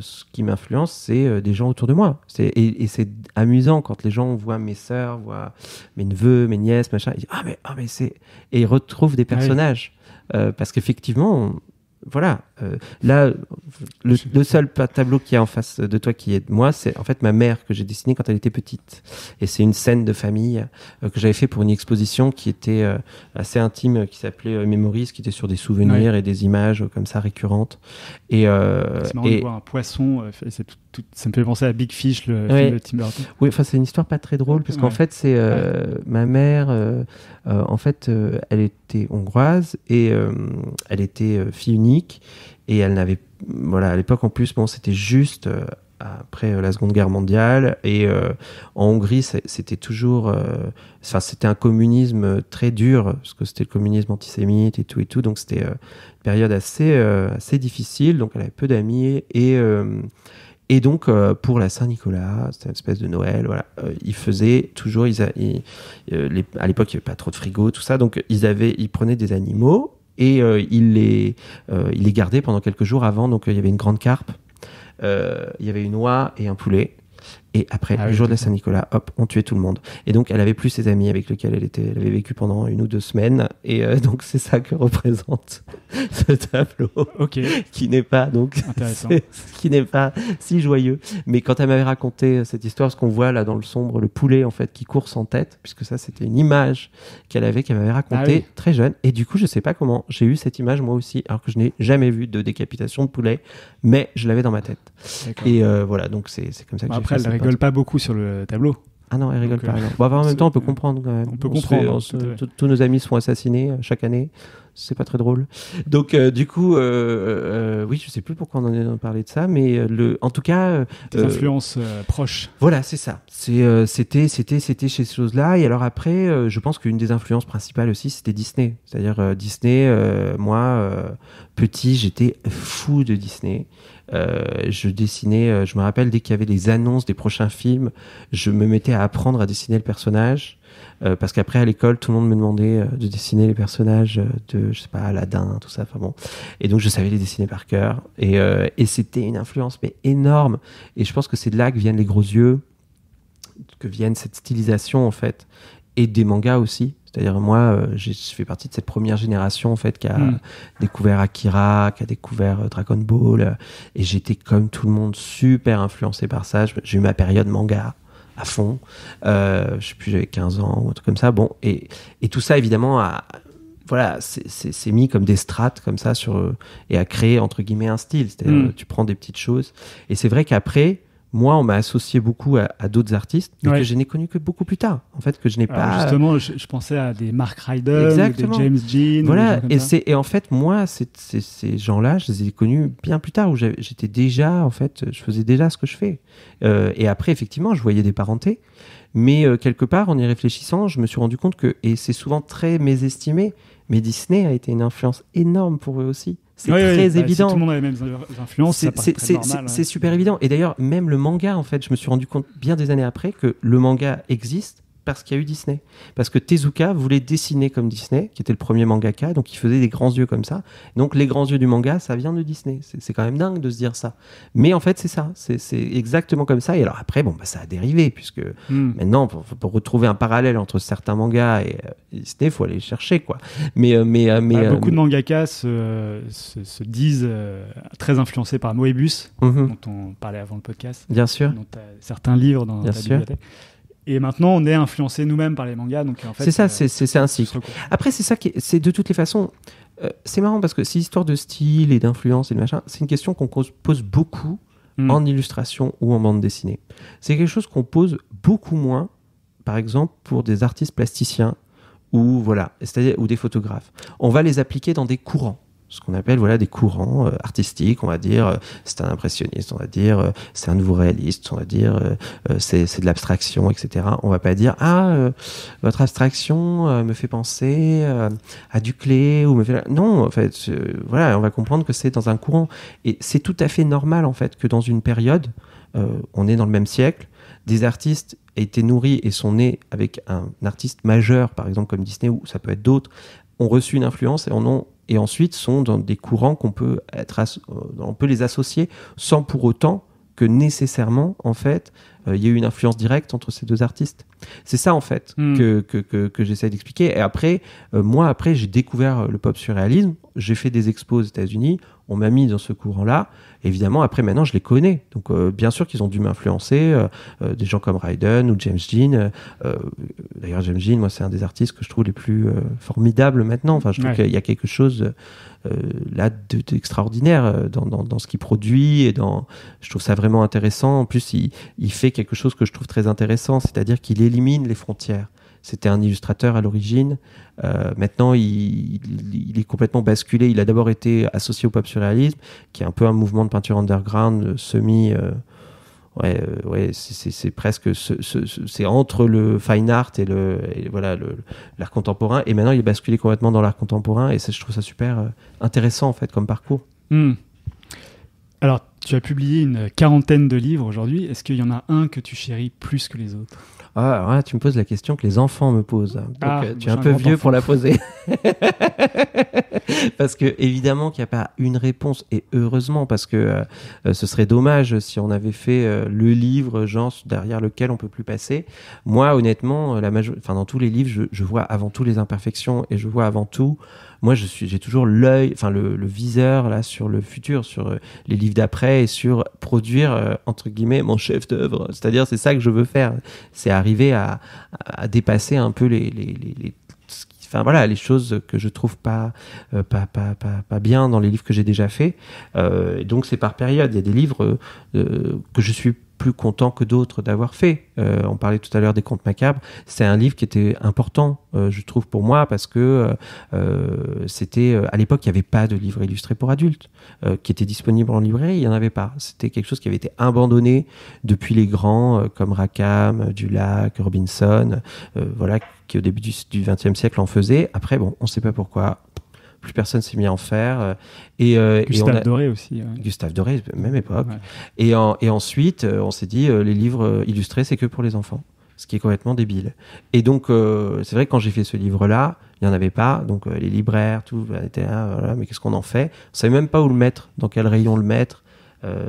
ce qui m'influence, c'est des gens autour de moi. Et, c'est amusant quand les gens voient mes sœurs, voient mes neveux, mes nièces, machin. Ah, mais, ah, mais c'est. Et ils retrouvent des ah personnages. parce qu'effectivement, voilà, là, le, seul tableau qui est en face de toi qui est de moi, c'est en fait ma mère que j'ai dessinée quand elle était petite. Et c'est une scène de famille euh, que j'avais fait pour une exposition qui était euh, assez intime, qui s'appelait euh, Memories, qui était sur des souvenirs et des images comme ça récurrentes. Et c'est marrant de voir un poisson. ça me fait penser à Big Fish, le film de Tim Burton. Oui, enfin c'est une histoire pas très drôle parce qu'en fait c'est ma mère. en fait, elle était hongroise et elle était fille unique et elle n'avait voilà, à l'époque en plus, bon, c'était juste euh, après euh, la Seconde Guerre mondiale et euh, en Hongrie c'était toujours enfin c'était un communisme très dur parce que c'était le communisme antisémite et tout et tout donc c'était une période assez assez difficile donc elle avait peu d'amis et et donc pour la Saint-Nicolas c'était une espèce de Noël voilà ils faisaient toujours ils, à l'époque il n'y avait pas trop de frigo tout ça donc ils avaient ils prenaient des animaux et euh, il, les, euh, il les gardait pendant quelques jours avant. Donc euh, il y avait une grande carpe, il y avait une oie et un poulet. Et après, ah le jour de la Saint-Nicolas, hop, on tuait tout le monde. Et donc, elle avait plus ses amis avec lesquels elle, était, elle avait vécu pendant une ou deux semaines. Et euh, donc, c'est ça que représente ce tableau. Qui n'est pas, donc, qui n'est pas si joyeux. Mais quand elle m'avait raconté euh, cette histoire, ce qu'on voit là dans le sombre, le poulet, en fait, qui court sans tête, puisque ça, c'était une image qu'elle avait, qu'elle m'avait racontée ah très jeune. Et du coup, je sais pas comment j'ai eu cette image moi aussi, alors que je n'ai jamais vu de décapitation de poulet, mais je l'avais dans ma tête. Et euh, voilà, donc c'est comme ça que j'ai fait rigole pas beaucoup sur le tableau. Ah non, elle rigole pas. Euh, bon, en même temps, on peut comprendre quand même. On peut comprendre. Hein, tous nos amis sont assassinés euh, chaque année. C'est pas très drôle. Donc, euh, du coup, oui, je sais plus pourquoi on en a parlé de ça, mais le, en tout cas. Des influences proches. Voilà, c'est ça. C'était c'était, c'était chez ces choses-là. Et alors, après, je pense qu'une des influences principales aussi, c'était Disney. C'est-à-dire, Disney, moi, petit, j'étais fou de Disney. Euh, je dessinais, euh, je me rappelle, dès qu'il y avait les annonces des prochains films, je me mettais à apprendre à dessiner le personnage. Euh, parce qu'après à l'école tout le monde me demandait de dessiner les personnages de je sais pas Aladdin tout ça enfin bon et donc je savais les dessiner par cœur et, et c'était une influence mais énorme et je pense que c'est de là que viennent les gros yeux que viennent cette stylisation en fait et des mangas aussi. C'est-à-dire moi, euh, je fais partie de cette première génération en fait qui a hmm. découvert Akira, qui a découvert euh, Dragon Ball, euh, et j'étais comme tout le monde super influencé par ça. J'ai eu ma période manga à fond. je sais plus, j'avais 15 ans ou un truc comme ça. Bon, et, et tout ça évidemment a voilà, c'est mis comme des strates comme ça sur et a créé entre guillemets un style. Hmm. tu prends des petites choses et c'est vrai qu'après moi, on m'a associé beaucoup à, d'autres artistes, que je n'ai connus que beaucoup plus tard, en fait, que je n'ai pas. Justement, je, pensais à des Mark Ryder, des James Dean. Voilà, et, en fait, moi, c'est ces gens-là, je les ai connus bien plus tard, où j'étais déjà, en fait, je faisais déjà ce que je fais. Euh, et après, effectivement, je voyais des parentés, mais euh, quelque part, en y réfléchissant, je me suis rendu compte que, et c'est souvent très mésestimé, mais Disney a été une influence énorme pour eux aussi. C'est très bah, évident. tout le monde a les mêmes influences, c'est hein. super évident. Et d'ailleurs, même le manga, en fait, je me suis rendu compte bien des années après que le manga existe parce qu'il y a eu Disney. Parce que Tezuka voulait dessiner comme Disney, qui était le premier mangaka, donc il faisait des grands yeux comme ça. Donc les grands yeux du manga, ça vient de Disney. C'est quand même dingue de se dire ça. Mais en fait, c'est ça. C'est exactement comme ça. Et alors après, bon, bah, ça a dérivé, puisque hmm. maintenant, pour, retrouver un parallèle entre certains mangas et, euh, Disney, il faut aller chercher. Quoi. Mais, euh, mais, euh, mais, bah, beaucoup de mangakas se, se, disent très influencés par Moebius, mhm. dont on parlait avant le podcast. Bien sûr. Dont certains livres dans Bien bibliothèque. Et maintenant, on est influencé nous-mêmes par les mangas. Donc, en fait, c'est ça, euh, c'est un cycle. Après, c'est ça qui, c'est de toutes les façons. Euh, c'est marrant parce que ces histoires de style et d'influence et de machin, c'est une question qu'on pose beaucoup hmm. en illustration ou en bande dessinée. C'est quelque chose qu'on pose beaucoup moins, par exemple, pour des artistes plasticiens ou voilà, c'est-à-dire ou des photographes. On va les appliquer dans des courants ce qu'on appelle voilà des courants euh, artistiques on va dire euh, c'est un impressionniste on va dire euh, c'est un nouveau réaliste on va dire c'est de l'abstraction etc on va pas dire ah votre abstraction me fait penser à Duclé ou me fait non en fait voilà on va comprendre que c'est dans un courant et c'est tout à fait normal en fait que dans une période on est dans le même siècle des artistes étaient nourris et sont nés avec un artiste majeur par exemple comme Disney ou ça peut être d'autres ont reçu une influence et en ont et ensuite sont dans des courants qu'on peut être euh, on peut les associer sans pour autant que nécessairement en fait euh, il y ait une influence directe entre ces deux artistes. C'est ça en fait hmm. que, j'essaie d'expliquer. Et après, euh, moi après j'ai découvert le pop surréalisme, j'ai fait des expos aux États-Unis, on m'a mis dans ce courant-là Évidemment, après, maintenant, je les connais. Donc, euh, bien sûr qu'ils ont dû m'influencer, euh, euh, des gens comme Raiden ou James Dean. D'ailleurs, James Dean, moi, c'est un des artistes que je trouve les plus formidables maintenant. Enfin, je trouve qu'il y a quelque chose là d'extraordinaire dans, ce qu'il produit et dans. Je trouve ça vraiment intéressant. En plus, il fait quelque chose que je trouve très intéressant, c'est-à-dire qu'il élimine les frontières. C'était un illustrateur à l'origine. Euh, maintenant, il, est complètement basculé. Il a d'abord été associé au pop surréalisme, qui est un peu un mouvement de peinture underground, euh, semi. Euh, ouais, ouais c'est presque c'est entre le fine art et le voilà l'art contemporain. Et maintenant, il est basculé complètement dans l'art contemporain. Et ça, je trouve ça super intéressant en fait comme parcours. Hmm. Alors, tu as publié une quarantaine de livres aujourd'hui. Est-ce qu'il y en a un que tu chéris plus que les autres ah, ouais, tu me poses la question que les enfants me posent. Ah, euh, tu es bah, un peu vieux pour la poser. parce que, évidemment, qu'il n'y a pas une réponse, et heureusement, parce que euh, ce serait dommage si on avait fait euh, le livre, genre, derrière lequel on peut plus passer. Moi, honnêtement, la enfin, dans tous les livres, je, je vois avant tout les imperfections et je vois avant tout moi, je suis, j'ai toujours l'œil, enfin le, viseur là sur le futur, sur euh, les livres d'après et sur produire euh, entre guillemets mon chef d'œuvre. C'est-à-dire, c'est ça que je veux faire. C'est arriver à, dépasser un peu les, enfin voilà les choses que je trouve euh, pas pas, pas, pas, bien dans les livres que j'ai déjà faits euh, donc c'est par période il y a des livres que je suis plus content que d'autres d'avoir fait. Euh, on parlait tout à l'heure des contes macabres. C'est un livre qui était important, euh, je trouve, pour moi, parce que euh, c'était à l'époque, il n'y avait pas de livre illustré pour adultes qui était disponible en librairie. Il n'y en avait pas. C'était quelque chose qui avait été abandonné depuis les grands comme Rackham, Dulac, Robinson, voilà, qui au début du XXe siècle en faisaient. Après, bon, on ne sait pas pourquoi plus personne s'est mis à en faire. Euh, euh, et, Gustave Doré aussi. Hein. Gustave Doré, même époque. Et, ensuite, euh, on s'est dit, les livres illustrés, c'est que pour les enfants, ce qui est complètement débile. Et donc, c'est vrai que quand j'ai fait ce livre-là, il n'y en avait pas, donc les libraires, tout, bah, étaient mais qu'est-ce qu'on en fait On ne savait même pas où le mettre, dans quel rayon le mettre.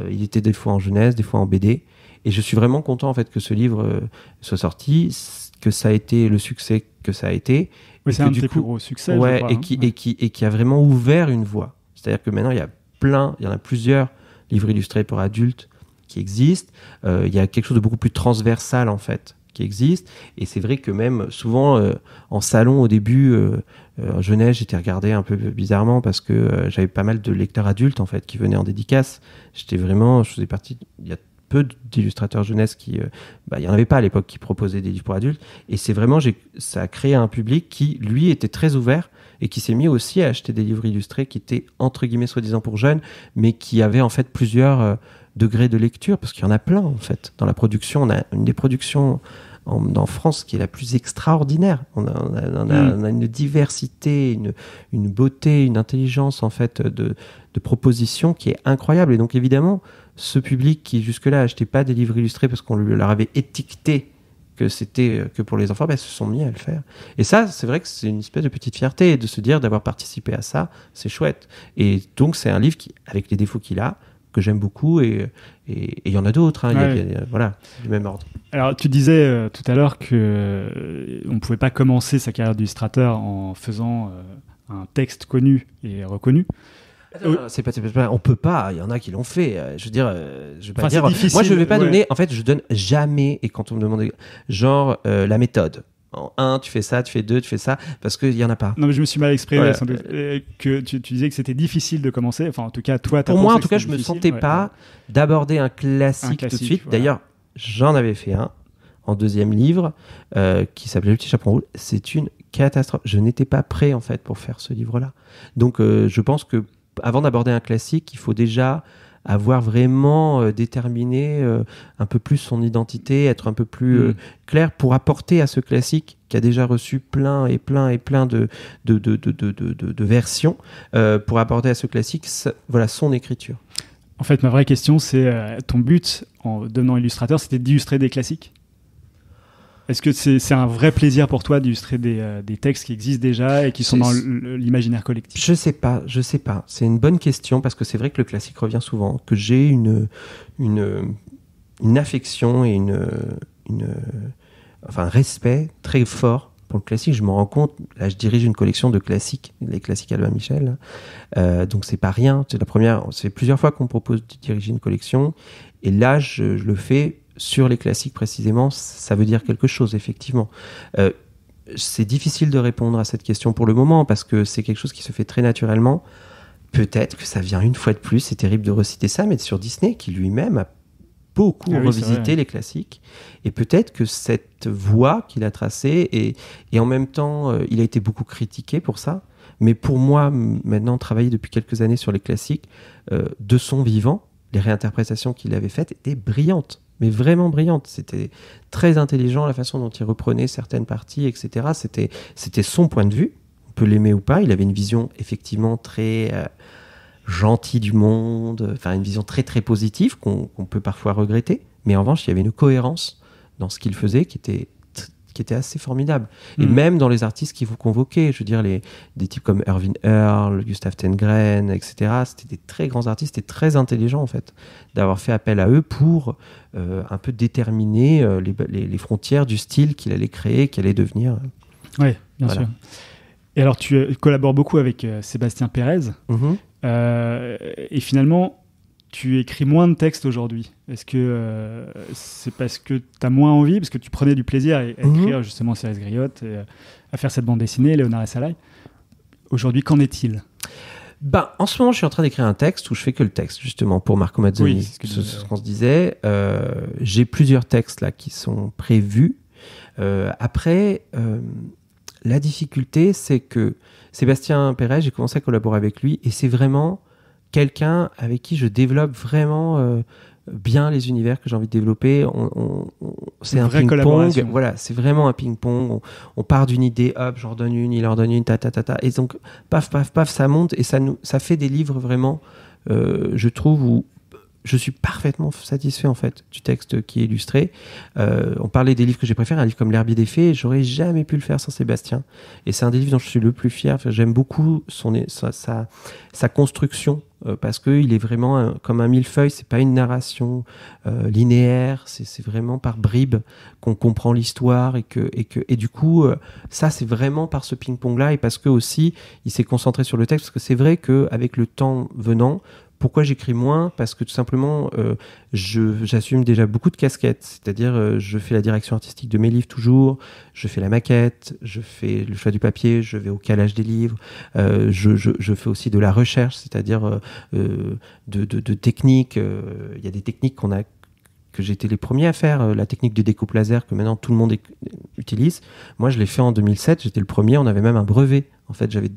il était des fois en jeunesse, des fois en BD. Et je suis vraiment content en fait que ce livre soit sorti, que ça a été le succès que ça a été, c'est un du plus gros succès. Ouais, et, hein. qui, et, qui, et qui a vraiment ouvert une voie. C'est-à-dire que maintenant, il y a plein, il y en a plusieurs livres illustrés pour adultes qui existent. Euh, il y a quelque chose de beaucoup plus transversal, en fait, qui existe. Et c'est vrai que même souvent, euh, en salon, au début, euh, euh, en jeunesse, j'étais regardé un peu bizarrement parce que j'avais pas mal de lecteurs adultes, en fait, qui venaient en dédicace. J'étais vraiment, je faisais partie, il peu d'illustrateurs jeunesse qui, euh, bah, il n'y en avait pas à l'époque qui proposaient des livres pour adultes. Et c'est vraiment, ça a créé un public qui, lui, était très ouvert et qui s'est mis aussi à acheter des livres illustrés qui étaient entre guillemets soi-disant pour jeunes, mais qui avaient en fait plusieurs euh, degrés de lecture parce qu'il y en a plein en fait. Dans la production, on a une des productions en, France qui est la plus extraordinaire. Mm. On a, une diversité, une, une, beauté, une intelligence en fait de, de propositions qui est incroyable. Et donc évidemment ce public qui jusque-là achetait pas des livres illustrés parce qu'on leur avait étiqueté que c'était euh, que pour les enfants, ben se sont mis à le faire. Et ça, c'est vrai que c'est une espèce de petite fierté de se dire d'avoir participé à ça, c'est chouette. Et donc c'est un livre qui, avec les défauts qu'il a, que j'aime beaucoup et il y en a d'autres. Hein. voilà, du même ordre. Alors tu disais euh, tout à l'heure que euh, on ne pouvait pas commencer sa carrière d'illustrateur en faisant un texte connu et reconnu. Euh, on peut pas. Il y en a qui l'ont fait. Euh, je veux dire, euh, je pas dire. Moi, je vais pas donner. En fait, je donne jamais. Et quand on me demande, genre la méthode. En un, tu fais ça, tu fais deux, tu fais ça, parce qu'il y en a pas. Non, mais je me suis mal exprimé. que tu, disais que c'était difficile de commencer. Enfin, en tout cas, toi, pour moi, en tout cas, je me sentais pas d'aborder un classique, tout de suite. D'ailleurs, j'en avais fait un en deuxième livre qui s'appelait Le Petit Chaperon Rouge. C'est une catastrophe. Je n'étais pas prêt en fait pour faire ce livre-là. Donc, je pense que avant d'aborder un classique, il faut déjà avoir vraiment euh, déterminé euh, un peu plus son identité, être un peu plus mm. euh, clair pour apporter à ce classique qui a déjà reçu plein et plein et plein de, de, de, de, de versions, pour apporter à ce classique voilà, son écriture. En fait, ma vraie question, c'est ton but en devenant illustrateur, c'était d'illustrer des classiques est-ce que c'est un vrai plaisir pour toi d'illustrer des, euh, textes qui existent déjà et qui sont dans l'imaginaire collectif Je sais pas, je sais pas. C'est une bonne question parce que c'est vrai que le classique revient souvent, que j'ai une, une, une, affection et une, enfin, un respect très fort pour le classique. Je me rends compte, là, je dirige une collection de classiques, les classiques Albin Michel. Euh, donc c'est pas rien. C'est la première, c'est plusieurs fois qu'on propose de diriger une collection. Et là, je le fais sur les classiques précisément, ça veut dire quelque chose, effectivement. Euh, c'est difficile de répondre à cette question pour le moment parce que c'est quelque chose qui se fait très naturellement. Peut-être que ça vient une fois de plus, c'est terrible de reciter ça, mais sur Disney qui lui-même a beaucoup ah revisité les classiques. Et peut-être que cette voie qu'il a tracée, et, en même temps, euh, il a été beaucoup critiqué pour ça. Mais pour moi, maintenant, travailler depuis quelques années sur les classiques, euh, de son vivant, les réinterprétations qu'il avait faites étaient brillantes mais vraiment brillante. C'était très intelligent la façon dont il reprenait certaines parties, etc. C'était, c'était son point de vue. On peut l'aimer ou pas. Il avait une vision effectivement très euh, gentille du monde, enfin une vision très très positive qu'on peut parfois regretter. Mais en revanche, il y avait une cohérence dans ce qu'il faisait qui était qui était assez formidable. Et mm. même dans les artistes qui vous convoquaient, je veux dire, les, des types comme Irving Earle, Gustave Tengren, etc., c'était des très grands artistes et très intelligents, en fait, d'avoir fait appel à eux pour euh, un peu déterminer euh, les, les, les, frontières du style qu'il allait créer, qu'il allait devenir. Oui, bien sûr. Et alors, tu euh, collabores beaucoup avec Sébastien Pérez. Mm-hmm. et finalement, tu écris moins de textes aujourd'hui Est-ce que euh, c'est parce que tu as moins envie, parce que tu prenais du plaisir à, mhm. écrire justement Céleste Griot, et, euh, à faire cette bande dessinée, Léonard et Salai Aujourd'hui, qu'en est-il bah, en ce moment, je suis en train d'écrire un texte où je fais que le texte, justement, pour Marco Mazzoni. c'est ce, qu'on se disait. Euh, j'ai plusieurs textes là qui sont prévus. après, la difficulté, c'est que Sébastien Perret. j'ai commencé à collaborer avec lui, et c'est vraiment quelqu'un avec qui je développe vraiment euh, bien les univers que j'ai envie de développer. c'est un ping-pong. Voilà, c'est vraiment un ping-pong. On, part d'une idée, hop, j'en donne une, il en donne une, ta, ta, Et donc, paf, paf, paf, ça monte et ça, nous, ça fait des livres vraiment, euh, je trouve, où, je suis parfaitement satisfait en fait du texte qui est illustré. Euh, on parlait des livres que j'ai préférés, un livre comme L'herbier des fées, j'aurais jamais pu le faire sans Sébastien. Et c'est un des livres dont je suis le plus fier. J'aime beaucoup son, sa, sa, construction euh, parce parce qu'il est vraiment comme un millefeuille, c'est pas une narration euh, linéaire, c'est vraiment par bribes qu'on comprend l'histoire et que, et que et du coup ça c'est vraiment par ce ping-pong là et parce que aussi il s'est concentré sur le texte parce que c'est vrai que avec le temps venant, pourquoi j'écris moins Parce que tout simplement, euh, j'assume déjà beaucoup de casquettes. C'est-à-dire, euh, je fais la direction artistique de mes livres toujours, je fais la maquette, je fais le choix du papier, je vais au calage des livres, euh, je, fais aussi de la recherche, c'est-à-dire de, techniques. Il y a des techniques qu'on a que j'ai les premiers à faire, euh, la technique du découpe laser que maintenant tout le monde utilise. Moi, je l'ai fait en 2007, j'étais le premier, on avait même un brevet. En fait, j'avais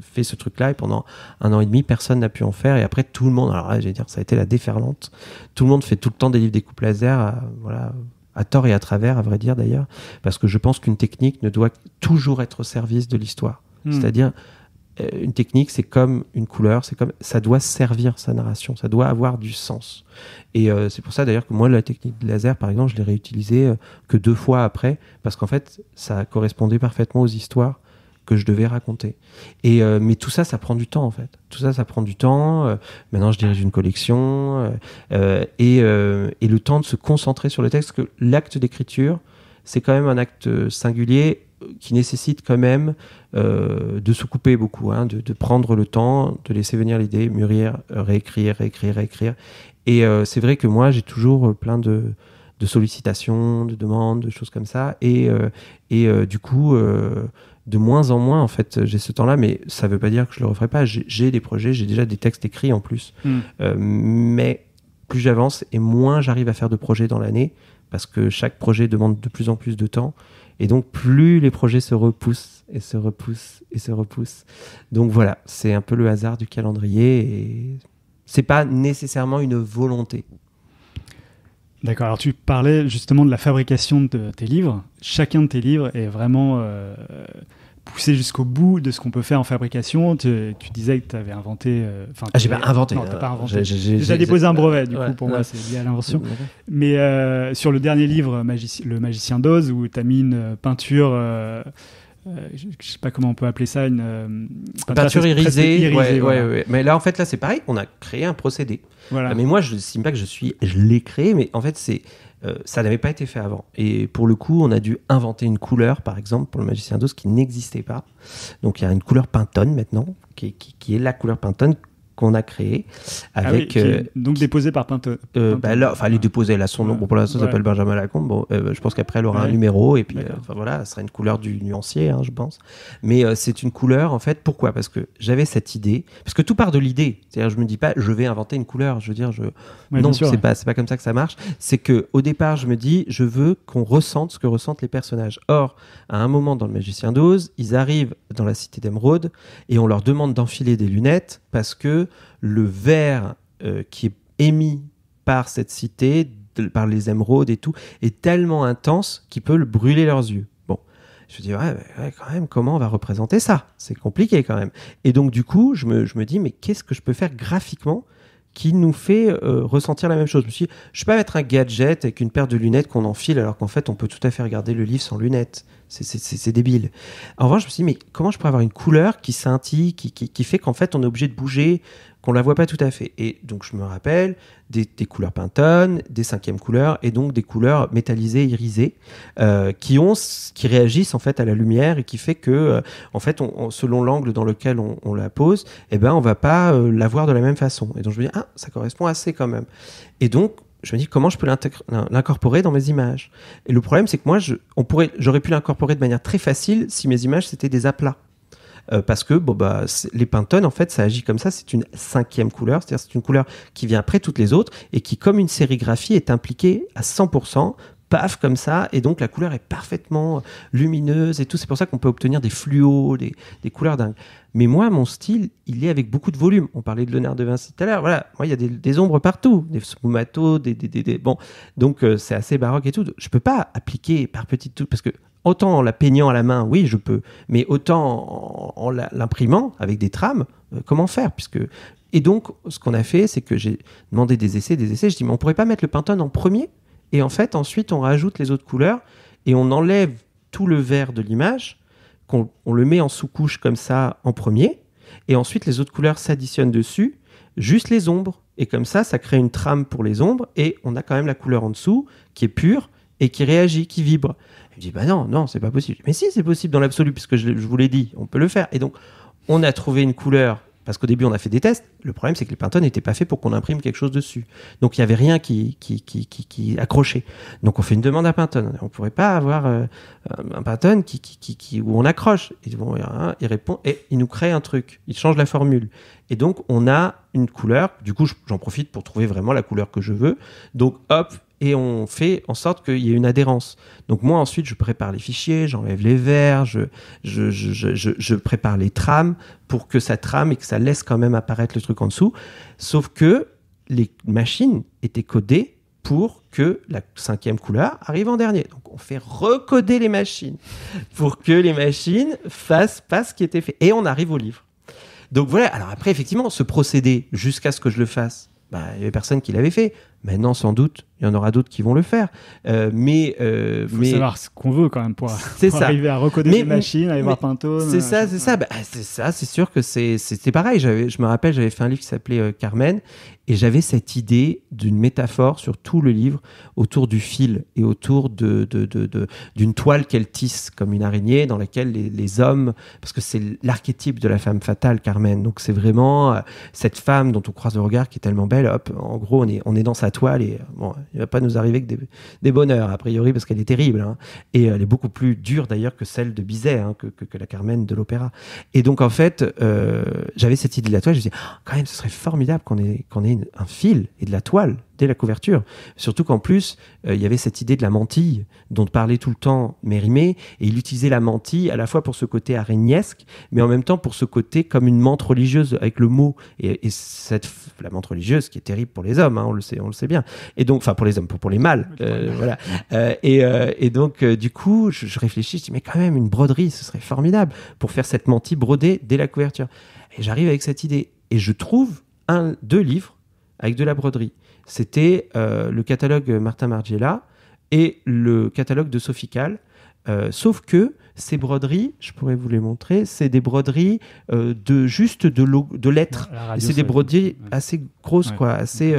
fait ce truc-là et pendant un an et demi, personne n'a pu en faire. Et après, tout le monde, alors dire, ça a été la déferlante. Tout le monde fait tout le temps des livres découpe laser, à, voilà, à tort et à travers, à vrai dire d'ailleurs, parce que je pense qu'une technique ne doit toujours être au service de l'histoire. Hmm. C'est-à-dire, euh, une technique, c'est comme une couleur, c'est comme ça doit servir sa narration, ça doit avoir du sens. Et euh, c'est pour ça d'ailleurs que moi la technique de laser, par exemple, je l'ai réutilisée euh, que deux fois après parce qu'en fait ça correspondait parfaitement aux histoires que je devais raconter. Et mais tout ça, ça prend du temps en fait. Tout ça, ça prend du temps. maintenant, je dirige une collection et, et le temps de se concentrer sur le texte, que l'acte d'écriture, c'est quand même un acte singulier qui nécessite quand même euh, de se couper beaucoup, hein, de, prendre le temps, de laisser venir l'idée, mûrir, euh, réécrire, réécrire, réécrire. Et euh, c'est vrai que moi, j'ai toujours plein de, sollicitations, de demandes, de choses comme ça. Et, et du coup, de moins en moins, en fait, j'ai ce temps-là, mais ça ne veut pas dire que je ne le referai pas. J'ai des projets, j'ai déjà des textes écrits en plus. Mmh. mais plus j'avance et moins j'arrive à faire de projets dans l'année, parce que chaque projet demande de plus en plus de temps. Et donc, plus les projets se repoussent et se repoussent et se repoussent. Donc voilà, c'est un peu le hasard du calendrier et c'est pas nécessairement une volonté. D'accord, alors tu parlais justement de la fabrication de tes livres. Chacun de tes livres est vraiment. Euh, pousser jusqu'au bout de ce qu'on peut faire en fabrication. Tu, disais que tu avais inventé. Euh, ah, j'ai pas inventé. Non, euh, t'as J'ai déposé un brevet, du coup, pour moi, c'est lié à l'invention. Mais euh, sur le dernier livre, Le Magicien d'Oz, où tu as mis une peinture. je, sais pas comment on peut appeler ça une peinture, irisée, mais là en fait là c'est pareil on a créé un procédé voilà. Ah, mais moi je ne pas que je suis je l'ai créé mais en fait c'est euh, ça n'avait pas été fait avant. Et pour le coup, on a dû inventer une couleur, par exemple, pour le magicien d'Oz, qui n'existait pas. Donc il y a une couleur Pintone maintenant, qui, est la couleur Pintone qu'on a créé ah avec euh, donc déposé par Pinte. Euh, bah, là, enfin, elle est déposée. Elle a son nom. Bon, pour l'instant, ça s'appelle Benjamin Lacombe. Bon, euh, je pense qu'après, elle aura un numéro et puis, euh, enfin voilà, ça sera une couleur du nuancier, hein, je pense. Mais c'est une couleur en fait. Pourquoi Parce que j'avais cette idée. Parce que tout part de l'idée. C'est-à-dire, je me dis pas, je vais inventer une couleur. Je veux dire, je non, c'est pas, c'est pas comme ça que ça marche. C'est que au départ, je me dis, je veux qu'on ressente ce que ressentent les personnages. Or, à un moment dans le Magicien d'Oz, ils arrivent dans la cité d'Emeraude et on leur demande d'enfiler des lunettes parce que le verre euh, qui est émis par cette cité, par les émeraudes et tout, est tellement intense qu'il peut le brûler leurs yeux. Bon, je me dis, ouais, quand même, comment on va représenter ça C'est compliqué quand même. Et donc, du coup, je me dis, mais qu'est-ce que je peux faire graphiquement qui nous fait euh, ressentir la même chose. Je me suis je peux pas mettre un gadget avec une paire de lunettes qu'on enfile alors qu'en fait on peut tout à fait regarder le livre sans lunettes. C'est débile. En revanche, je me suis dit, mais comment je pourrais avoir une couleur qui scintille, qui, qui fait qu'en fait on est obligé de bouger qu'on la voit pas tout à fait. Et donc je me rappelle des, couleurs Pantone, des cinquièmes couleurs, et donc des couleurs métallisées, irisées, euh, qui ont, qui réagissent en fait à la lumière et qui fait que, euh, en fait, selon l'angle dans lequel on, la pose, eh ben on va pas euh, la voir de la même façon. Et donc je me dis ah ça correspond assez quand même. Et donc je me dis comment je peux l'incorporer dans mes images. Et le problème, c'est que moi, on j'aurais pu l'incorporer de manière très facile si mes images c'était des aplats. Euh, parce que bon, bah, les Pantone, en fait, ça agit comme ça. C'est une cinquième couleur, c'est-à-dire c'est une couleur qui vient après toutes les autres et qui, comme une sérigraphie, est impliquée à 100% paf comme ça et donc la couleur est parfaitement lumineuse et tout c'est pour ça qu'on peut obtenir des fluos des, des, couleurs dingues mais moi mon style il est avec beaucoup de volume on parlait de Léonard de Vinci tout à l'heure voilà moi il y a des, ombres partout des somatos, des, des, bon donc euh, c'est assez baroque et tout je peux pas appliquer par petites touches parce que autant en la peignant à la main, oui, je peux, mais autant en, l'imprimant avec des trames, euh, comment faire puisque... Et donc, ce qu'on a fait, c'est que j'ai demandé des essais, des essais. Je dis, mais on pourrait pas mettre le Pantone en premier Et en fait, ensuite, on rajoute les autres couleurs et on enlève tout le vert de l'image, qu'on le met en sous-couche comme ça en premier, et ensuite les autres couleurs s'additionnent dessus, juste les ombres. Et comme ça, ça crée une trame pour les ombres, et on a quand même la couleur en dessous qui est pure, et qui réagit, qui vibre. Il me dit bah non, non, c'est pas possible. Mais si, c'est possible dans l'absolu, puisque je, vous l'ai dit, on peut le faire. Et donc, on a trouvé une couleur parce qu'au début, on a fait des tests. Le problème, c'est que les pintons n'étaient pas faits pour qu'on imprime quelque chose dessus. Donc, il n'y avait rien qui, accrochait. Donc, on fait une demande à Pinton. On ne pourrait pas avoir euh, un Pinton qui, qui, où on accroche. il répond et il nous crée un truc. Il change la formule. Et donc, on a une couleur. Du coup, j'en profite pour trouver vraiment la couleur que je veux. Donc, hop, et on fait en sorte qu'il y ait une adhérence. Donc moi ensuite je prépare les fichiers, j'enlève les verres, je, prépare les trames pour que ça trame et que ça laisse quand même apparaître le truc en dessous. Sauf que les machines étaient codées pour que la cinquième couleur arrive en dernier. Donc on fait recoder les machines pour que les machines fassent pas ce qui était fait. Et on arrive au livre. Donc voilà, alors après effectivement, ce procédé jusqu'à ce que je le fasse, bah, il n'y avait personne qui l'avait fait. Maintenant, sans doute, il y en aura d'autres qui vont le faire. Euh, mais, euh, faut savoir ce qu'on veut quand même pour, arriver à reconnaître mais, machines, aller voir C'est euh, ça, c'est ça. Bah, c'est ça. C'est sûr que c'est pareil. je me rappelle, j'avais fait un livre qui s'appelait Carmen et j'avais cette idée d'une métaphore sur tout le livre autour du fil et autour de, d'une de, de, toile qu'elle tisse comme une araignée dans laquelle les, hommes, parce que c'est l'archétype de la femme fatale, Carmen. Donc c'est vraiment cette femme dont on croise le regard qui est tellement belle. Hop, en gros, on est, on est dans sa toile et euh, bon, il va pas nous arriver que des, bonheurs a priori parce qu'elle est terrible hein. et euh, elle est beaucoup plus dure d'ailleurs que celle de Bizet, hein, que, la Carmen de l'opéra. Et donc en fait, euh, j'avais cette idée de la toile, je me disais oh, quand même ce serait formidable qu'on ait qu'on ait un fil et de la toile la couverture. Surtout qu'en plus, euh, il y avait cette idée de la mantille dont parlait tout le temps Mérimée, et il utilisait la mantille à la fois pour ce côté aréniesque mais en même temps pour ce côté comme une mante religieuse avec le mot et, cette la menthe religieuse qui est terrible pour les hommes, hein, on le sait, on le sait bien. Et donc, enfin pour les hommes, pour, les mâles, euh, voilà. Euh, et, donc du coup, je, réfléchis, je dis mais quand même une broderie, ce serait formidable pour faire cette mantille brodée dès la couverture. Et j'arrive avec cette idée et je trouve un deux livres avec de la broderie. C'était euh, le catalogue Martin Margiela et le catalogue de Sophical. Euh, sauf que ces broderies, je pourrais vous les montrer, c'est des broderies euh, de juste de, de lettres. C'est des broderies assez grosses, quoi, assez.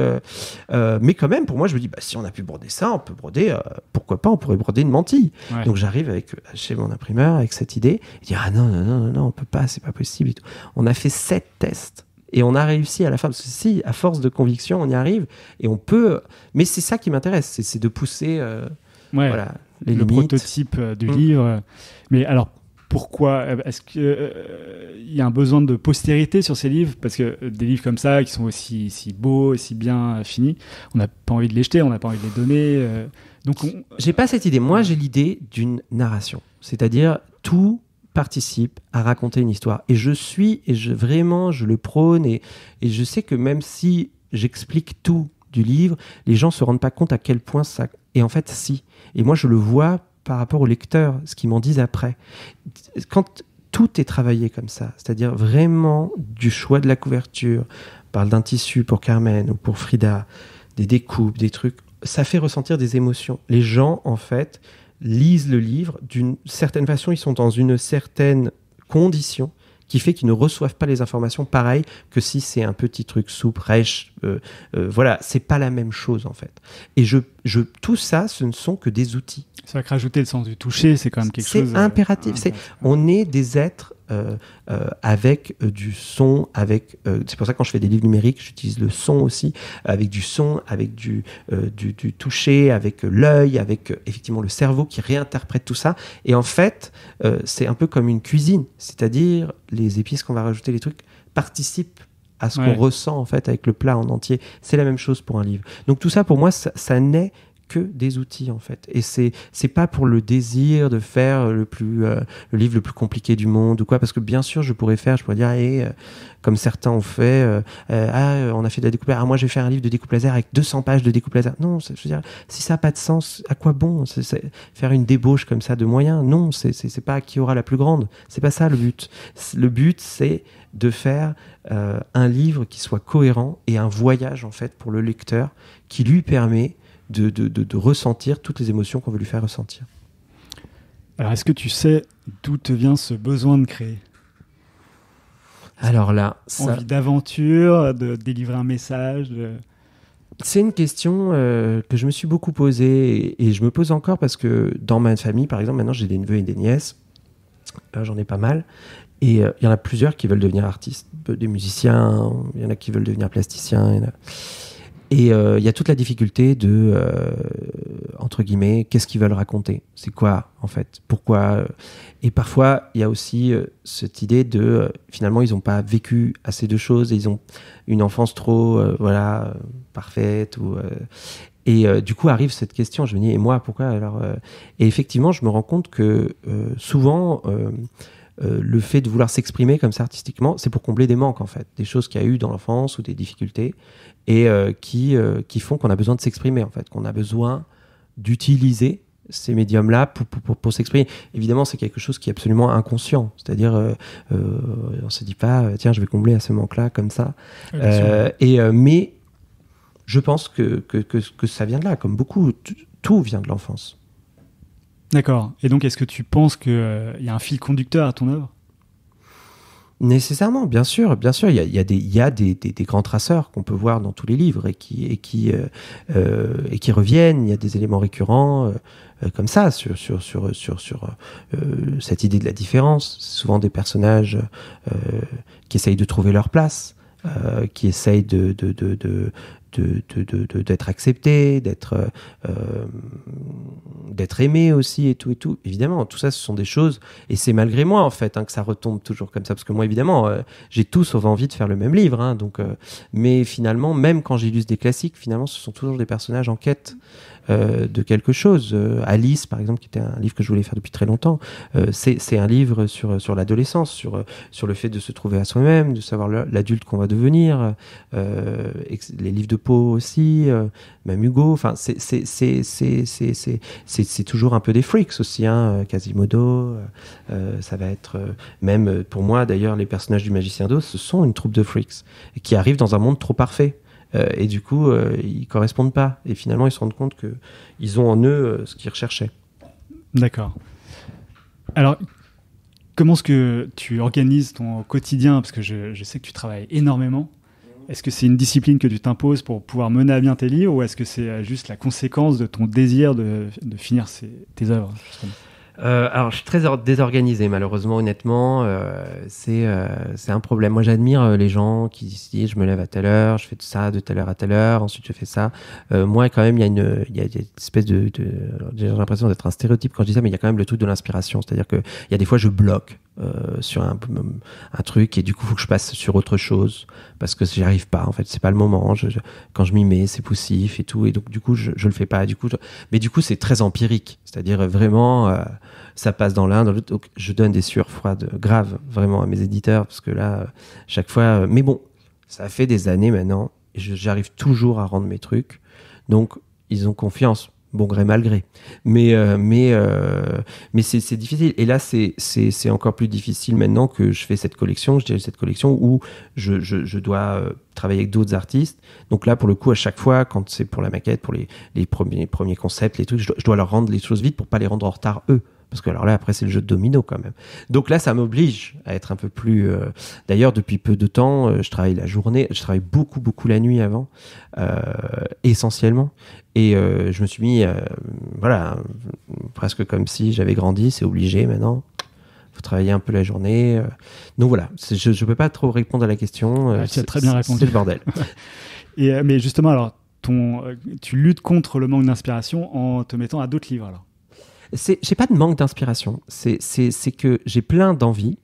mais quand même, pour moi, je me dis, bah, si on a pu broder ça, on peut broder. pourquoi pas On pourrait broder une mantille. Donc j'arrive avec chez mon imprimeur avec cette idée. Il dit ah non non non non, on peut pas, c'est pas possible. On a fait sept tests et on a réussi à la fin, parce que si, à force de conviction, on y arrive et on peut. Mais c'est ça qui m'intéresse, c'est de pousser euh, les le prototype euh, du mm. livre. Mais alors, pourquoi euh, Est-ce qu'il euh, y a un besoin de postérité sur ces livres Parce que des livres comme ça, qui sont aussi si beaux, aussi bien finis, on n'a pas envie de les jeter, on n'a pas envie de les donner. Je donc, j'ai pas cette idée. Moi, j'ai l'idée d'une narration, c'est-à-dire tout participe à raconter une histoire. Et je suis, et je, vraiment, je le prône, et, et je sais que même si j'explique tout du livre, les gens se rendent pas compte à quel point ça... Et en fait, si. Et moi, je le vois par rapport aux lecteurs, ce qu'ils m'en disent après. Quand tout est travaillé comme ça, c'est-à-dire vraiment du choix de la couverture, parle d'un tissu pour Carmen ou pour Frida, des découpes, des trucs, ça fait ressentir des émotions. Les gens, en fait, lisent le livre. D'une certaine façon, ils sont dans une certaine condition qui fait qu'ils ne reçoivent pas les informations pareil que si c'est un petit truc souple, rêche. Euh, euh, voilà, c'est pas la même chose en fait. Et je tout ça, ce ne sont que des outils. C'est vrai que rajouter le sens du toucher, c'est quand même quelque chose. Euh, c'est impératif. on est des êtres euh, euh, avec du son, avec. c'est pour ça quand je fais des livres numériques, j'utilise le son aussi, avec du son, avec du, du, toucher, avec l'œil, avec effectivement le cerveau qui réinterprète tout ça. Et en fait, c'est un peu comme une cuisine, c'est-à-dire les épices qu'on va rajouter, les trucs participent à ce qu'on ressent en fait avec le plat en entier. C'est la même chose pour un livre. Donc tout ça pour moi, ça naît que des outils en fait. Et c'est c'est pas pour le désir de faire le plus euh, le livre le plus compliqué du monde ou quoi, parce que bien sûr je pourrais faire, je pourrais dire eh, euh, comme certains ont fait, euh, ah, on a fait de la découpe, ah, moi je vais faire un livre de découpe laser avec 200 pages de découpe laser. Non, je veux dire si ça n'a pas de sens, à quoi bon faire une débauche comme ça de moyens Non, c'est c'est pas qui aura la plus grande, c'est pas ça le but. Le but c'est de faire un livre qui soit cohérent et un voyage en fait pour le lecteur qui lui permet de, ressentir toutes les émotions qu'on veut lui faire ressentir. Alors, est-ce que tu sais d'où te vient ce besoin de créer Alors là, ça... envie d'aventure, de délivrer un message. C'est une question euh, que je me suis beaucoup posée et, je me pose encore parce que dans ma famille, par exemple, maintenant j'ai des neveux et des nièces, euh, j'en ai pas mal, et euh, il y en a plusieurs qui veulent devenir artistes, des musiciens, il y en a qui veulent devenir plasticiens. Et euh, il y a toute la difficulté de, euh, entre guillemets, qu'est-ce qu'ils veulent raconter C'est quoi, en fait Pourquoi euh? Et parfois, il y a aussi cette idée de, finalement, ils n'ont pas vécu assez de choses, et ils ont une enfance trop, voilà, parfaite. Ou, et du coup, arrive cette question, je me dis, et moi, pourquoi alors Et effectivement, je me rends compte que souvent, euh, le fait de vouloir s'exprimer comme ça artistiquement, c'est pour combler des manques en fait, des choses qu'il y a eu dans l'enfance ou des difficultés et euh, qui, euh, qui font qu'on a besoin de s'exprimer en fait, qu'on a besoin d'utiliser ces médiums-là pour, pour, s'exprimer. Évidemment, c'est quelque chose qui est absolument inconscient. C'est-à-dire, euh, on se dit pas, tiens, je vais combler à ce manque-là comme ça. et mais je pense que que, que, ça vient de là, comme beaucoup. Tout vient de l'enfance. D'accord. Et donc, est-ce que tu penses qu'il euh, y a un fil conducteur à ton œuvre Nécessairement, bien sûr, bien sûr, il y a, il des, grands traceurs qu'on peut voir dans tous les livres et qui, qui, euh, euh, et qui reviennent. Il y a des éléments récurrents comme ça sur, sur, cette idée de la différence. C'est souvent des personnages qui essayent de trouver leur place. qui essayent de, de, d'être accepté, euh, euh, d'être aimé aussi et tout et tout. Évidemment, tout ça, ce sont des choses et c'est malgré moi en fait hein, que ça retombe toujours comme ça parce que moi évidemment euh, j'ai tout sauf envie de faire le même livre. Hein, donc, mais finalement, même quand j'ai des classiques, finalement, ce sont toujours des personnages en quête euh, de quelque chose. Euh, Alice, par exemple, qui était un livre que je voulais faire depuis très longtemps, euh, c'est un livre sur, sur l'adolescence, sur, sur le fait de se trouver à soi-même, de savoir l'adulte qu'on va devenir, les livres de peau aussi, même Hugo, enfin, c'est toujours un peu des freaks aussi, hein, Quasimodo, ça va être, même pour moi d'ailleurs, les personnages du Magicien d'eau ce sont une troupe de freaks qui arrivent dans un monde trop parfait. Euh, et du coup, euh, ils correspondent pas. Et finalement, ils se rendent compte qu'ils ont en eux euh, ce qu'ils recherchaient. D'accord. Alors, comment est-ce que tu organises ton quotidien Parce que je, sais que tu travailles énormément. Est-ce que c'est une discipline que tu t'imposes pour pouvoir mener à bien tes livres ou est-ce que c'est juste la conséquence de ton désir de, finir tes œuvres euh, alors, je suis très désorganisé, malheureusement, honnêtement. Euh, euh, c'est un problème. Moi, j'admire euh, les gens qui se disent je me lève à telle heure, je fais ça de telle heure à telle heure, ensuite je fais ça. Euh, moi, quand même, il y a une, il y a une espèce de. de J'ai l'impression d'être un stéréotype quand je dis ça, mais il y a quand même le truc de l'inspiration. C'est-à-dire qu'il y a des fois, je bloque euh, sur un, truc et du coup faut que je passe sur autre chose parce que j'y arrive pas en fait c'est pas le moment quand je m'y mets c'est poussif et tout et donc du coup je, le fais pas du coup mais du coup c'est très empirique c'est-à-dire vraiment euh, ça passe dans l'un dans l'autre je donne des sueurs froides graves vraiment à mes éditeurs parce que là euh, chaque fois mais bon ça fait des années maintenant j'arrive toujours à rendre mes trucs donc ils ont confiance bon gré mal gré. Mais, euh, mais, euh, mais c'est difficile. Et là, c'est encore plus difficile maintenant que je fais cette collection, je dirais cette collection où je, je, dois euh, travailler avec d'autres artistes. Donc là, pour le coup, à chaque fois, quand c'est pour la maquette, pour les, les premiers, premiers concepts, les trucs, je dois, je dois, leur rendre les choses vite pour pas les rendre en retard eux. Parce que alors là, après, c'est le jeu de domino quand même. Donc là, ça m'oblige à être un peu plus. Euh, d'ailleurs, depuis peu de temps, euh, je travaille la journée, je travaille beaucoup, beaucoup la nuit avant, euh, essentiellement. Et je me suis mis, voilà, presque comme si j'avais grandi, c'est obligé maintenant. Faut travailler un peu la journée. Donc voilà, je ne peux pas trop répondre à la question. Ah, c'est très bien répondu. C'est le bordel. Et, mais justement, alors, ton, tu luttes contre le manque d'inspiration en te mettant à d'autres livres alors c'est, j'ai pas de manque d'inspiration. C'est, c'est, c'est que j'ai plein d'envies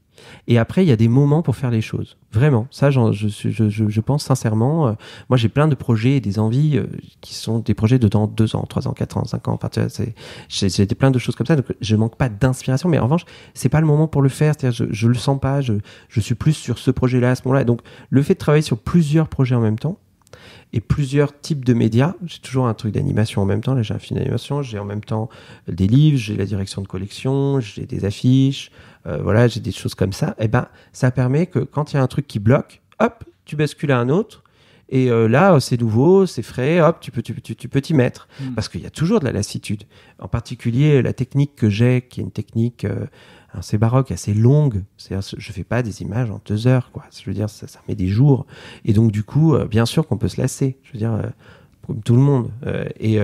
Et après, il y a des moments pour faire les choses. Vraiment, ça, je, je, je, je pense sincèrement. Euh, moi, j'ai plein de projets et des envies euh, qui sont des projets de dans deux ans, trois ans, quatre ans, cinq ans. Enfin, c'est, j'ai, j'ai plein de choses comme ça. Donc, je manque pas d'inspiration. Mais en revanche, c'est pas le moment pour le faire. cest je, je le sens pas. Je, je suis plus sur ce projet-là à ce moment-là. Donc, le fait de travailler sur plusieurs projets en même temps, et plusieurs types de médias. J'ai toujours un truc d'animation en même temps. j'ai un film d'animation, j'ai en même temps des livres, j'ai la direction de collection, j'ai des affiches, euh, voilà, j'ai des choses comme ça. Et eh ben, ça permet que quand il y a un truc qui bloque, hop, tu bascules à un autre. Et euh, là, oh, c'est nouveau, c'est frais, hop, tu peux, tu, peux t'y mettre. Hmm. Parce qu'il y a toujours de la lassitude. En particulier, la technique que j'ai, qui est une technique euh, c'est baroque, assez longue. cest à je fais pas des images en deux heures, quoi. Je veux dire, ça, met des jours. Et donc, du coup, euh, bien sûr qu'on peut se lasser. Je veux dire, euh, tout le monde. Euh, et,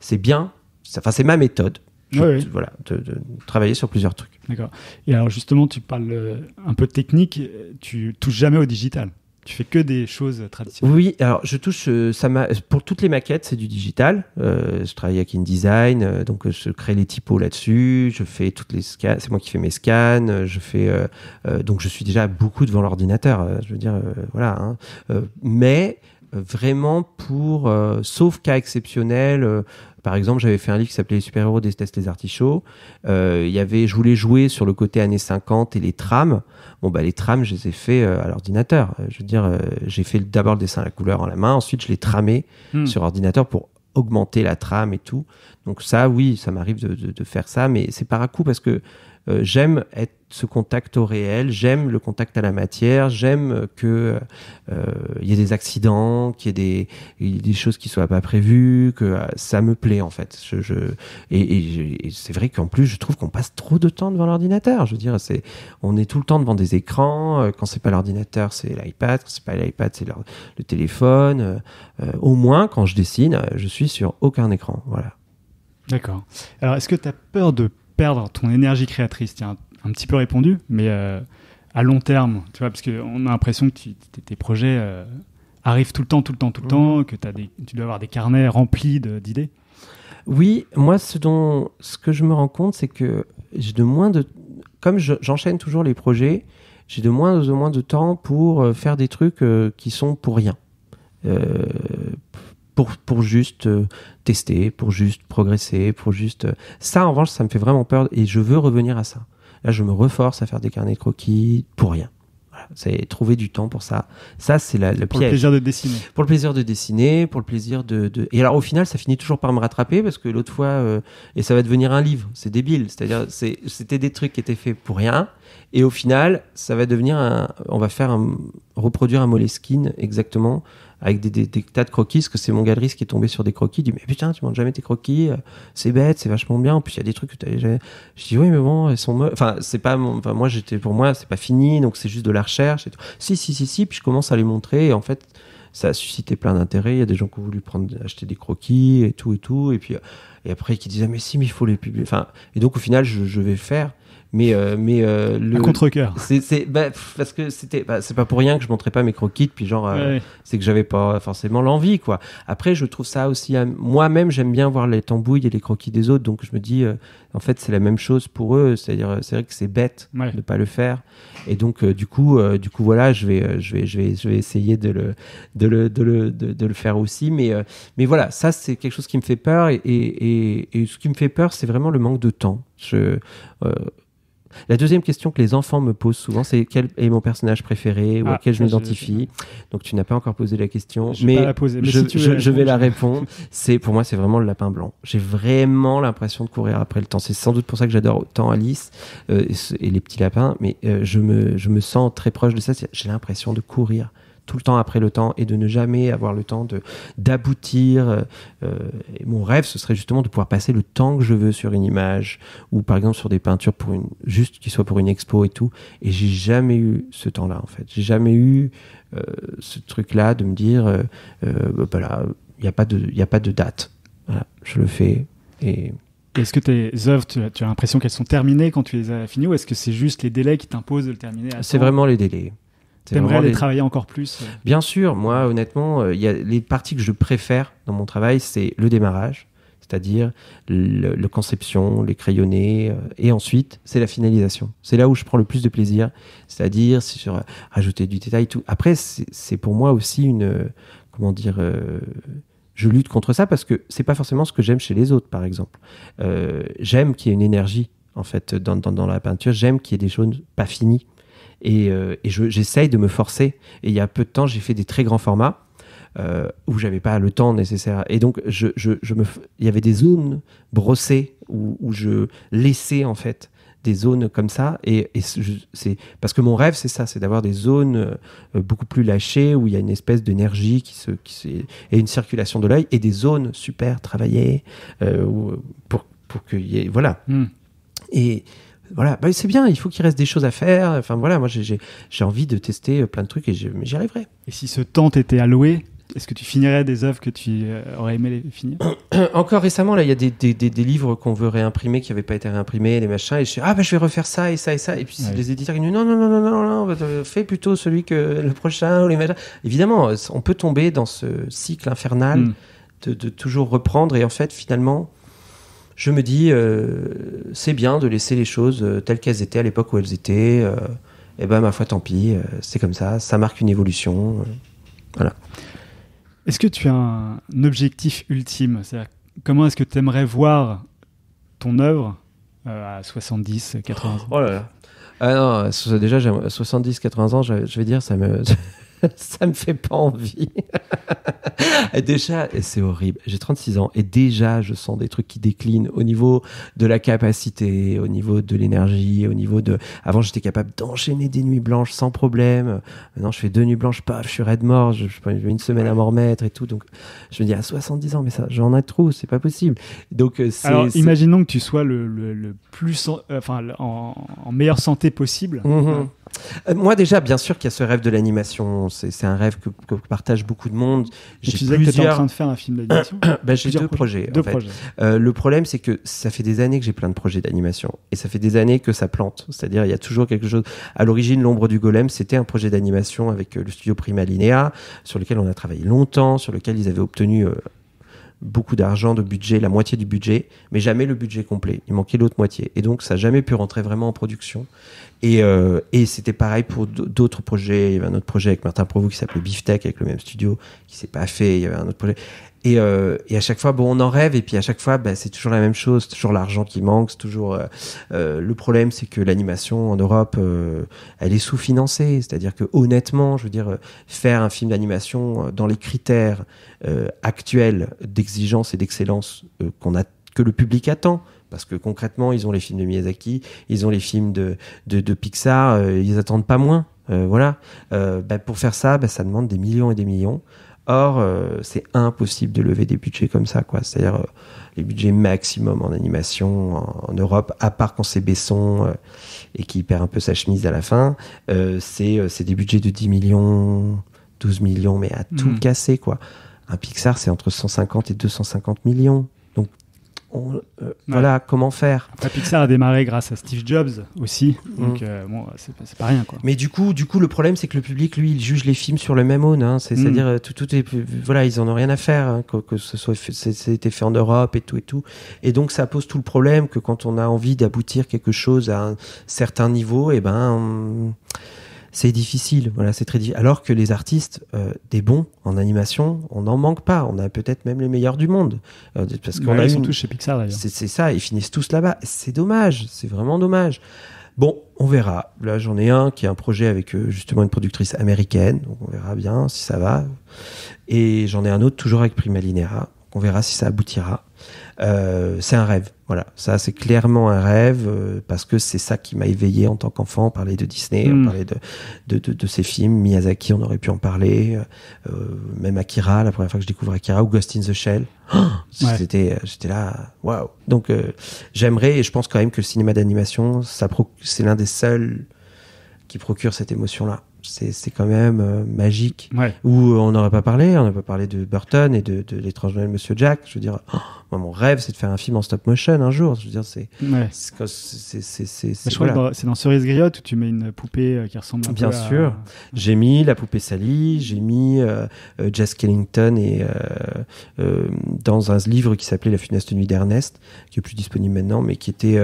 c'est bien. Enfin, c'est ma méthode. Voilà, de, travailler sur plusieurs trucs. D'accord. Et alors, justement, tu parles un peu de technique. Tu touches jamais au digital. Tu fais que des choses traditionnelles Oui, alors je touche, euh, ça pour toutes les maquettes, c'est du digital. Euh, je travaille avec InDesign, euh, donc je crée les typos là-dessus, je fais toutes les scans, c'est moi qui fais mes scans, je fais, donc je suis déjà beaucoup devant l'ordinateur, je veux dire, voilà. Hein. mais vraiment pour, sauf cas exceptionnel, par exemple, j'avais fait un livre qui s'appelait Les super-héros tests les artichauts. Euh, y avait, je voulais jouer sur le côté années 50 et les trames. Bon, bah, les trames, je les ai fait euh, à l'ordinateur. Euh, je veux dire, j'ai fait d'abord le dessin à la couleur en la main. Ensuite, je l'ai tramé hmm. sur ordinateur pour augmenter la trame et tout. Donc ça, oui, ça m'arrive de, de, faire ça, mais c'est par à coup parce que j'aime être ce contact au réel, j'aime le contact à la matière, j'aime que euh, euh, il y ait des accidents, qu'il y, ait des, choses qui soient pas prévues, que euh, ça me plaît en fait. Je, et, c'est vrai qu'en plus je trouve qu'on passe trop de temps devant l'ordinateur. Je veux dire, c'est on est tout le temps devant des écrans. Quand c'est pas l'ordinateur, c'est l'iPad. Quand c'est pas l'iPad, c'est le téléphone. au moins quand je dessine, je suis sur aucun écran. Voilà. D'accord. Alors est-ce que tu as peur de perdre ton énergie créatrice un petit peu répondu, mais euh, à long terme, tu vois, parce qu'on a l'impression que tes projets euh, arrivent tout le temps, tout le temps, tout le temps, mmh. que as des, tu dois avoir des carnets remplis d'idées. Oui, moi, ce, dont, ce que je me rends compte, c'est que j'ai de moins de. Comme j'enchaîne toujours les projets, j'ai de moins en moins de temps pour euh, faire des trucs qui sont pour rien. pour, pour juste tester, pour juste progresser, pour juste. Ça, en revanche, ça me fait vraiment peur et je veux revenir à ça. Là, je me reforce à faire des carnets de croquis pour rien. C'est trouver du temps pour ça. Ça, c'est le le plaisir de dessiner. Pour le plaisir de dessiner, pour le plaisir de, de... Et alors, au final, ça finit toujours par me rattraper parce que l'autre fois, euh, et ça va devenir un livre. C'est débile. C'est-à-dire, c'était des trucs qui étaient faits pour rien. Et au final, ça va devenir un. On va faire un... reproduire un Moleskine exactement avec des, tas de croquis, parce que c'est mon galeriste qui est tombé sur des croquis, il dit, mais putain, tu manges jamais tes croquis, euh, c'est bête, c'est vachement bien, en plus il y a des trucs que t'avais jamais... Je dis, oui, mais bon, ils sont Enfin, c'est pas, enfin, moi, j'étais, pour moi, c'est pas fini, donc c'est juste de la recherche et tout. Si, si, si, si, puis je commence à les montrer, et en fait, ça a suscité plein d'intérêt. Il y a des gens qui ont voulu prendre, acheter des croquis et tout et tout. Et puis, euh, et après, qui disaient, mais si, mais il faut les publier. Enfin, et donc, au final, je, je vais faire mais euh, mais euh, le contre cœur c'est bah, parce que c'était bah, c'est pas pour rien que je montrais pas mes croquis puis genre euh, c'est que j'avais pas forcément l'envie quoi après je trouve ça aussi moi-même j'aime bien voir les tambouilles et les croquis des autres donc je me dis en fait c'est la même chose pour eux c'est-à-dire c'est vrai que c'est bête de pas le faire et donc du coup du coup voilà je vais je vais je vais je vais essayer de le de le de le, faire aussi mais mais voilà ça c'est quelque chose qui me fait peur et, et, et ce qui me fait peur c'est vraiment le manque de temps je la deuxième question que les enfants me posent souvent, c'est quel est mon personnage préféré ou ah, à quel je m'identifie. Donc tu n'as pas encore posé la question, mais, je, vais la répondre. c'est pour moi, c'est vraiment le lapin blanc. J'ai vraiment l'impression de courir après le temps. C'est sans doute pour ça que j'adore autant Alice euh, et, les petits lapins. Mais euh, je me je me sens très proche de ça. J'ai l'impression de courir tout le temps après le temps et de ne jamais avoir le temps d'aboutir. Euh, euh, mon rêve, ce serait justement de pouvoir passer le temps que je veux sur une image ou par exemple sur des peintures pour une juste qui soit pour une expo et tout. Et j'ai jamais eu ce temps-là en fait. J'ai jamais eu euh, ce truc-là de me dire voilà, bah il n'y a pas de a pas de date. je le fais et est-ce que tes œuvres, tu, as, as l'impression qu'elles sont terminées quand tu les as finies ou est-ce que c'est juste les délais qui t'imposent de le terminer C'est vraiment les délais. T'aimerais les... travailler encore plus euh. Bien sûr, moi honnêtement, euh, il y les parties que je préfère dans mon travail, c'est le démarrage, c'est-à-dire le, conception, les crayonnés, euh, et ensuite c'est la finalisation. C'est là où je prends le plus de plaisir, c'est-à-dire sur ajouter du détail, tout. Après, c'est pour moi aussi une comment dire. je lutte contre ça parce que c'est pas forcément ce que j'aime chez les autres, par exemple. j'aime qu'il y ait une énergie en fait dans, dans la peinture. J'aime qu'il y ait des choses pas finies. Et, euh, j'essaye de me forcer. Et il y a peu de temps, j'ai fait des très grands formats. Euh, où j'avais pas le temps nécessaire. Et donc, je, je, je me il y avait des zones brossées où, où, je laissais en fait des zones comme ça. Et, et c'est parce que mon rêve, c'est ça, c'est d'avoir des zones euh, beaucoup plus lâchées où il y a une espèce d'énergie qui se, qui et une circulation de l'œil et des zones super travaillées euh, pour, pour qu'il y ait voilà. Hmm. Et voilà, bah, c'est bien, il faut qu'il reste des choses à faire. Enfin voilà, moi j'ai envie de tester euh, plein de trucs et j'y arriverai. Et si ce temps t'était alloué, est-ce que tu finirais des œuvres que tu euh, aurais aimé les finir Encore récemment, là, il y a des, des, des, livres qu'on veut réimprimer qui n'avaient pas été réimprimés, les machins, et je dis, ah ben je vais refaire ça et ça et ça. Et puis les éditeurs ils disent, non, non, non, non, non, non, bah, euh, fais plutôt celui que le prochain ou Évidemment, on peut tomber dans ce cycle infernal hmm. de, de, toujours reprendre et en fait, finalement, je me dis, euh, c'est bien de laisser les choses euh, telles qu'elles étaient à l'époque où elles étaient. Euh, et ben, ma foi, tant pis, euh, c'est comme ça, ça marque une évolution. voilà. Est-ce que tu as un objectif ultime Comment est-ce que tu aimerais voir ton œuvre à 70, 80 ans Oh là là ah déjà, 70, 80 ans, je, vais dire, ça me, ça me fait pas envie. déjà, c'est horrible. J'ai 36 ans et déjà, je sens des trucs qui déclinent au niveau de la capacité, au niveau de l'énergie, au niveau de. Avant, j'étais capable d'enchaîner des nuits blanches sans problème. Maintenant, je fais deux nuits blanches, paf, je suis raide mort, je, je, une semaine à m'en remettre et tout. Donc, je me dis à 70 ans, mais ça, j'en ai trop, c'est pas possible. Donc, euh, imaginons que tu sois le, plus, euh, en, enfin, en, meilleure santé possible. Mmh euh, moi déjà, bien sûr qu'il y a ce rêve de l'animation. C'est un rêve que, que, partage beaucoup de monde. J'ai plusieurs... en train de faire un film d'animation bah, J'ai deux projets. Euh, le problème, c'est que ça fait des années que j'ai plein de projets d'animation. Et ça fait des années que ça plante. C'est-à-dire, il y a toujours quelque chose. À l'origine, L'ombre du golem, c'était un projet d'animation avec euh, le studio Prima Linea, sur lequel on a travaillé longtemps, sur lequel ils avaient obtenu beaucoup d'argent, de budget, la moitié du budget, mais jamais le budget complet. Il manquait l'autre moitié. Et donc, ça n'a jamais pu rentrer vraiment en production. Et, euh, et c'était pareil pour d'autres projets. Il y avait un autre projet avec Martin Provost qui s'appelait Tech avec le même studio, qui s'est pas fait. Il y avait un autre projet. Et, euh, et, à chaque fois, bon, on en rêve, et puis à chaque fois, bah, c'est toujours la même chose, c'est toujours l'argent qui manque, c'est toujours. Euh, euh le problème, c'est que l'animation en Europe, euh, elle est sous-financée. C'est-à-dire que, honnêtement, je veux dire, faire un film d'animation dans les critères actuels d'exigence et d'excellence qu'on a, que le public attend, parce que concrètement, ils ont les films de Miyazaki, ils ont les films de, de, de Pixar, ils attendent pas moins. voilà. Bah, pour faire ça, bah, ça demande des millions et des millions. Or, euh, c'est impossible de lever des budgets comme ça, quoi. C'est-à-dire euh, les budgets maximum en animation en, Europe, à part quand c'est Besson euh, et qui perd un peu sa chemise à la fin, c'est des budgets de 10 millions, 12 millions, mais à tout hmm. casser, quoi. Un Pixar, c'est entre 150 et 250 millions. Euh, voilà comment faire. Pixar a démarré grâce à Steve Jobs aussi, mm. donc euh, bon, c'est pas rien quoi. Mais du coup, du coup, le problème c'est que le public, lui, il juge les films sur le même aune, hein. c'est-à-dire mm. euh, tout, tout est, voilà, ils en ont rien à faire hein, que, ce soit c'était fait en Europe et tout et tout, et donc ça pose tout le problème que quand on a envie d'aboutir quelque chose à un certain niveau, et eh ben c'est difficile. Voilà, c'est très Alors que les artistes, euh, des bons en animation, on n'en manque pas. On a peut-être même les meilleurs du monde. Euh, parce qu'on bah a ils tous chez Pixar C'est ça, ils finissent tous là-bas. C'est dommage, c'est vraiment dommage. Bon, on verra. Là, j'en ai un qui a un projet avec euh, justement une productrice américaine. on verra bien si ça va. Et j'en ai un autre toujours avec Prima Linera. On verra si ça aboutira. Euh, c'est un rêve. Voilà, ça c'est clairement un rêve euh, parce que c'est ça qui m'a éveillé en tant qu'enfant. Parler de Disney, hmm. parler de de, de, ces films, Miyazaki, on aurait pu en parler, euh, même Akira, la première fois que je découvre Akira ou Ghost in the Shell. C'était, j'étais là, waouh. Donc j'aimerais et je pense quand même que le cinéma d'animation, ça c'est l'un des seuls qui procure cette émotion-là c'est quand même magique. Où on n'aurait pas parlé, on n'aurait pas parlé de Burton et de, de l'étrange Monsieur Jack. Je veux dire, oh, moi, mon rêve, c'est de faire un film en stop motion un jour. Je veux dire, c'est. c'est C'est dans Cerise Griotte où tu mets une poupée euh, qui ressemble un Bien à. Bien sûr. J'ai mis la poupée Sally, j'ai mis euh, euh Jess Kellington et, euh, dans un livre qui s'appelait La funeste nuit d'Ernest, qui est plus disponible maintenant, mais qui était.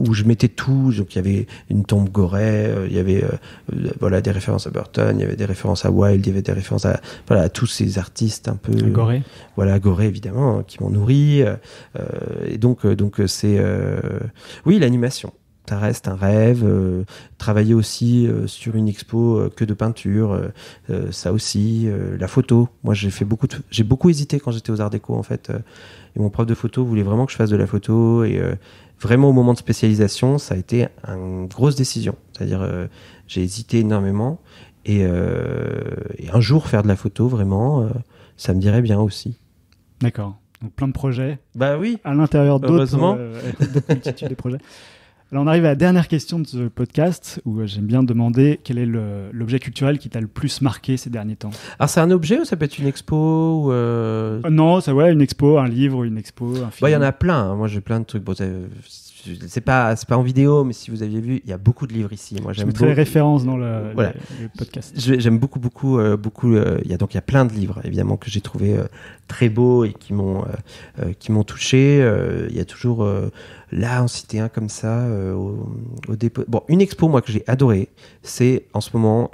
où je mettais tout. Donc, il y avait une tombe Goret, il y avait voilà, des références à Burton, il y avait des références à Wilde, il y avait des références à, voilà, à tous ces artistes un peu. Goret Voilà, gorée évidemment, hein, qui m'ont euh, euh, et donc, euh, donc c'est oui l'animation ça reste un rêve. travailler aussi sur une expo que de peinture, ça aussi. la photo, moi j'ai fait beaucoup, j'ai beaucoup hésité quand j'étais aux Arts Déco en fait. et mon prof de photo voulait vraiment que je fasse de la photo et vraiment au moment de spécialisation, ça a été une grosse décision. C'est-à-dire j'ai hésité énormément et, un jour faire de la photo vraiment, ça me dirait bien aussi. D'accord. Donc plein de projets. Bah oui. À l'intérieur d'autres euh, de projets. Alors on arrive à la dernière question de ce podcast où euh, j'aime bien demander quel est l'objet culturel qui t'a le plus marqué ces derniers temps. Alors c'est un objet ou ça peut être une expo ou euh euh, Non, ça ouais, une expo, un livre, une expo, un film. Bah, il y en a plein. Hein. Moi j'ai plein de trucs. Bon, c'est pas c'est pas en vidéo, mais si vous aviez vu, il y a beaucoup de livres ici. Moi, j'aime beaucoup... les références dans le, podcast. J'aime beaucoup beaucoup euh, beaucoup. Euh, il y a donc il y a plein de livres évidemment que j'ai trouvé euh, très beaux et qui m'ont qui m'ont touché. il y a toujours là en cité un comme ça au, dépôt. Bon, une expo moi que j'ai adoré, c'est en ce moment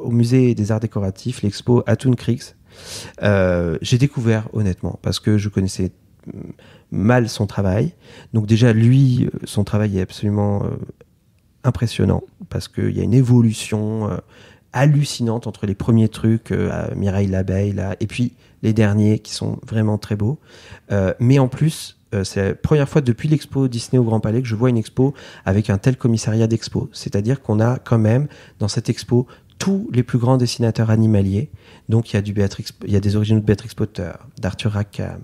au musée des arts décoratifs l'expo Atun Creeks. j'ai découvert honnêtement parce que je connaissais mal son travail. Donc déjà, lui, euh, son travail est absolument euh, impressionnant parce qu'il y a une évolution euh, hallucinante entre les premiers trucs, Mireille l'abeille, là, et puis les derniers qui sont vraiment très beaux. mais en plus, c'est la première fois depuis l'expo Disney au Grand Palais que je vois une expo avec un tel commissariat d'expo. C'est-à-dire qu'on a quand même dans cette expo tous les plus grands dessinateurs animaliers. Donc il y a il y des originaux de Beatrix Potter, d'Arthur Rackham,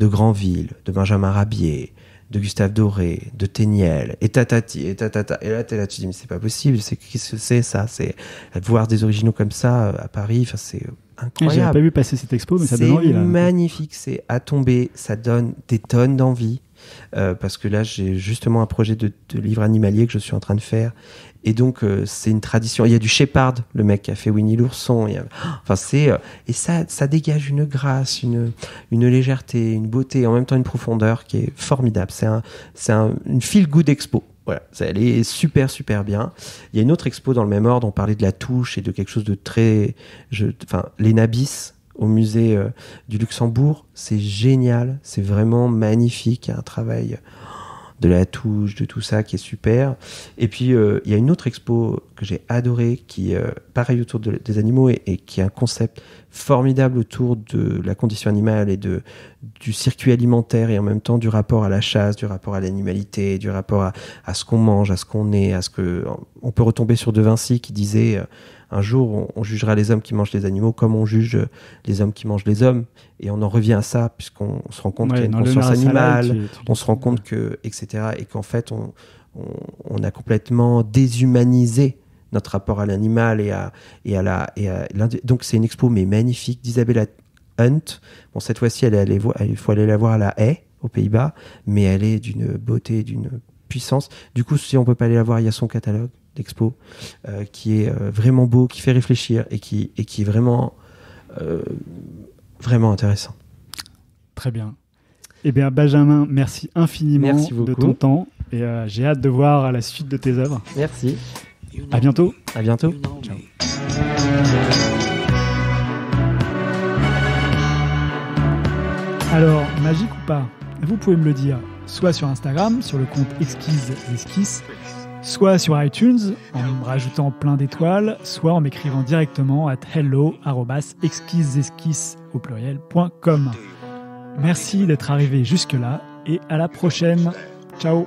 de Granville, de Benjamin Rabier, de Gustave Doré, de Téniel, et tatati, et tatata. Et là, tu dis, mais c'est pas possible, c'est, qu'est-ce que c'est ça C'est voir des originaux comme ça euh, à Paris, enfin, c'est incroyable. J'ai pas vu passer cette expo, mais ça donne envie. C'est magnifique, c'est à tomber, ça donne des tonnes d'envie. Euh, parce que là, j'ai justement un projet de, livre animalier que je suis en train de faire et donc, euh, c'est une tradition. Il y a du Shepard, le mec qui a fait Winnie l'ourson. Enfin, c'est euh, et ça, ça dégage une grâce, une une légèreté, une beauté, et en même temps une profondeur qui est formidable. C'est un c'est un, une feel good expo. Voilà, ça, elle est super super bien. Il y a une autre expo dans le même ordre. On parlait de la touche et de quelque chose de très, je... enfin, les nabis au musée euh, du Luxembourg. C'est génial, c'est vraiment magnifique. un travail de la touche, de tout ça qui est super. Et puis euh, il y a une autre expo que j'ai adorée qui euh, pareil autour des animaux et, qui est un concept formidable autour de la condition animale et de du circuit alimentaire et en même temps du rapport à la chasse, du rapport à l'animalité, du rapport à, à ce qu'on mange, à ce qu'on est, à ce que on peut retomber sur De Vinci qui disait euh, un jour, on, jugera les hommes qui mangent les animaux comme on juge euh, les hommes qui mangent les hommes. Et on en revient à ça, puisqu'on se rend compte qu'il y a une conscience animale, on se rend compte que, etc. Et qu'en fait, on, a complètement déshumanisé notre rapport à l'animal et à, et la. Donc, c'est une expo, mais magnifique, d'Isabella Hunt. Bon, cette fois-ci, elle, elle il faut aller la voir à la haie, aux Pays-Bas, mais elle est d'une beauté, d'une puissance. Du coup, si on peut pas aller la voir, il y a son catalogue. Expo euh, qui est euh, vraiment beau, qui fait réfléchir et qui, qui est vraiment, euh, vraiment intéressant. Très bien. Eh bien, Benjamin, merci infiniment de ton temps et j'ai hâte de voir la suite de tes œuvres. Merci. À bientôt. À bientôt. Ciao. Alors, magique ou pas Vous pouvez me le dire, soit sur Instagram, sur le compte Exquise Esquisse, soit sur iTunes en me rajoutant plein d'étoiles, soit en m'écrivant directement à hello@exquisesesquisses Merci d'être arrivé jusque-là et à la prochaine. Ciao.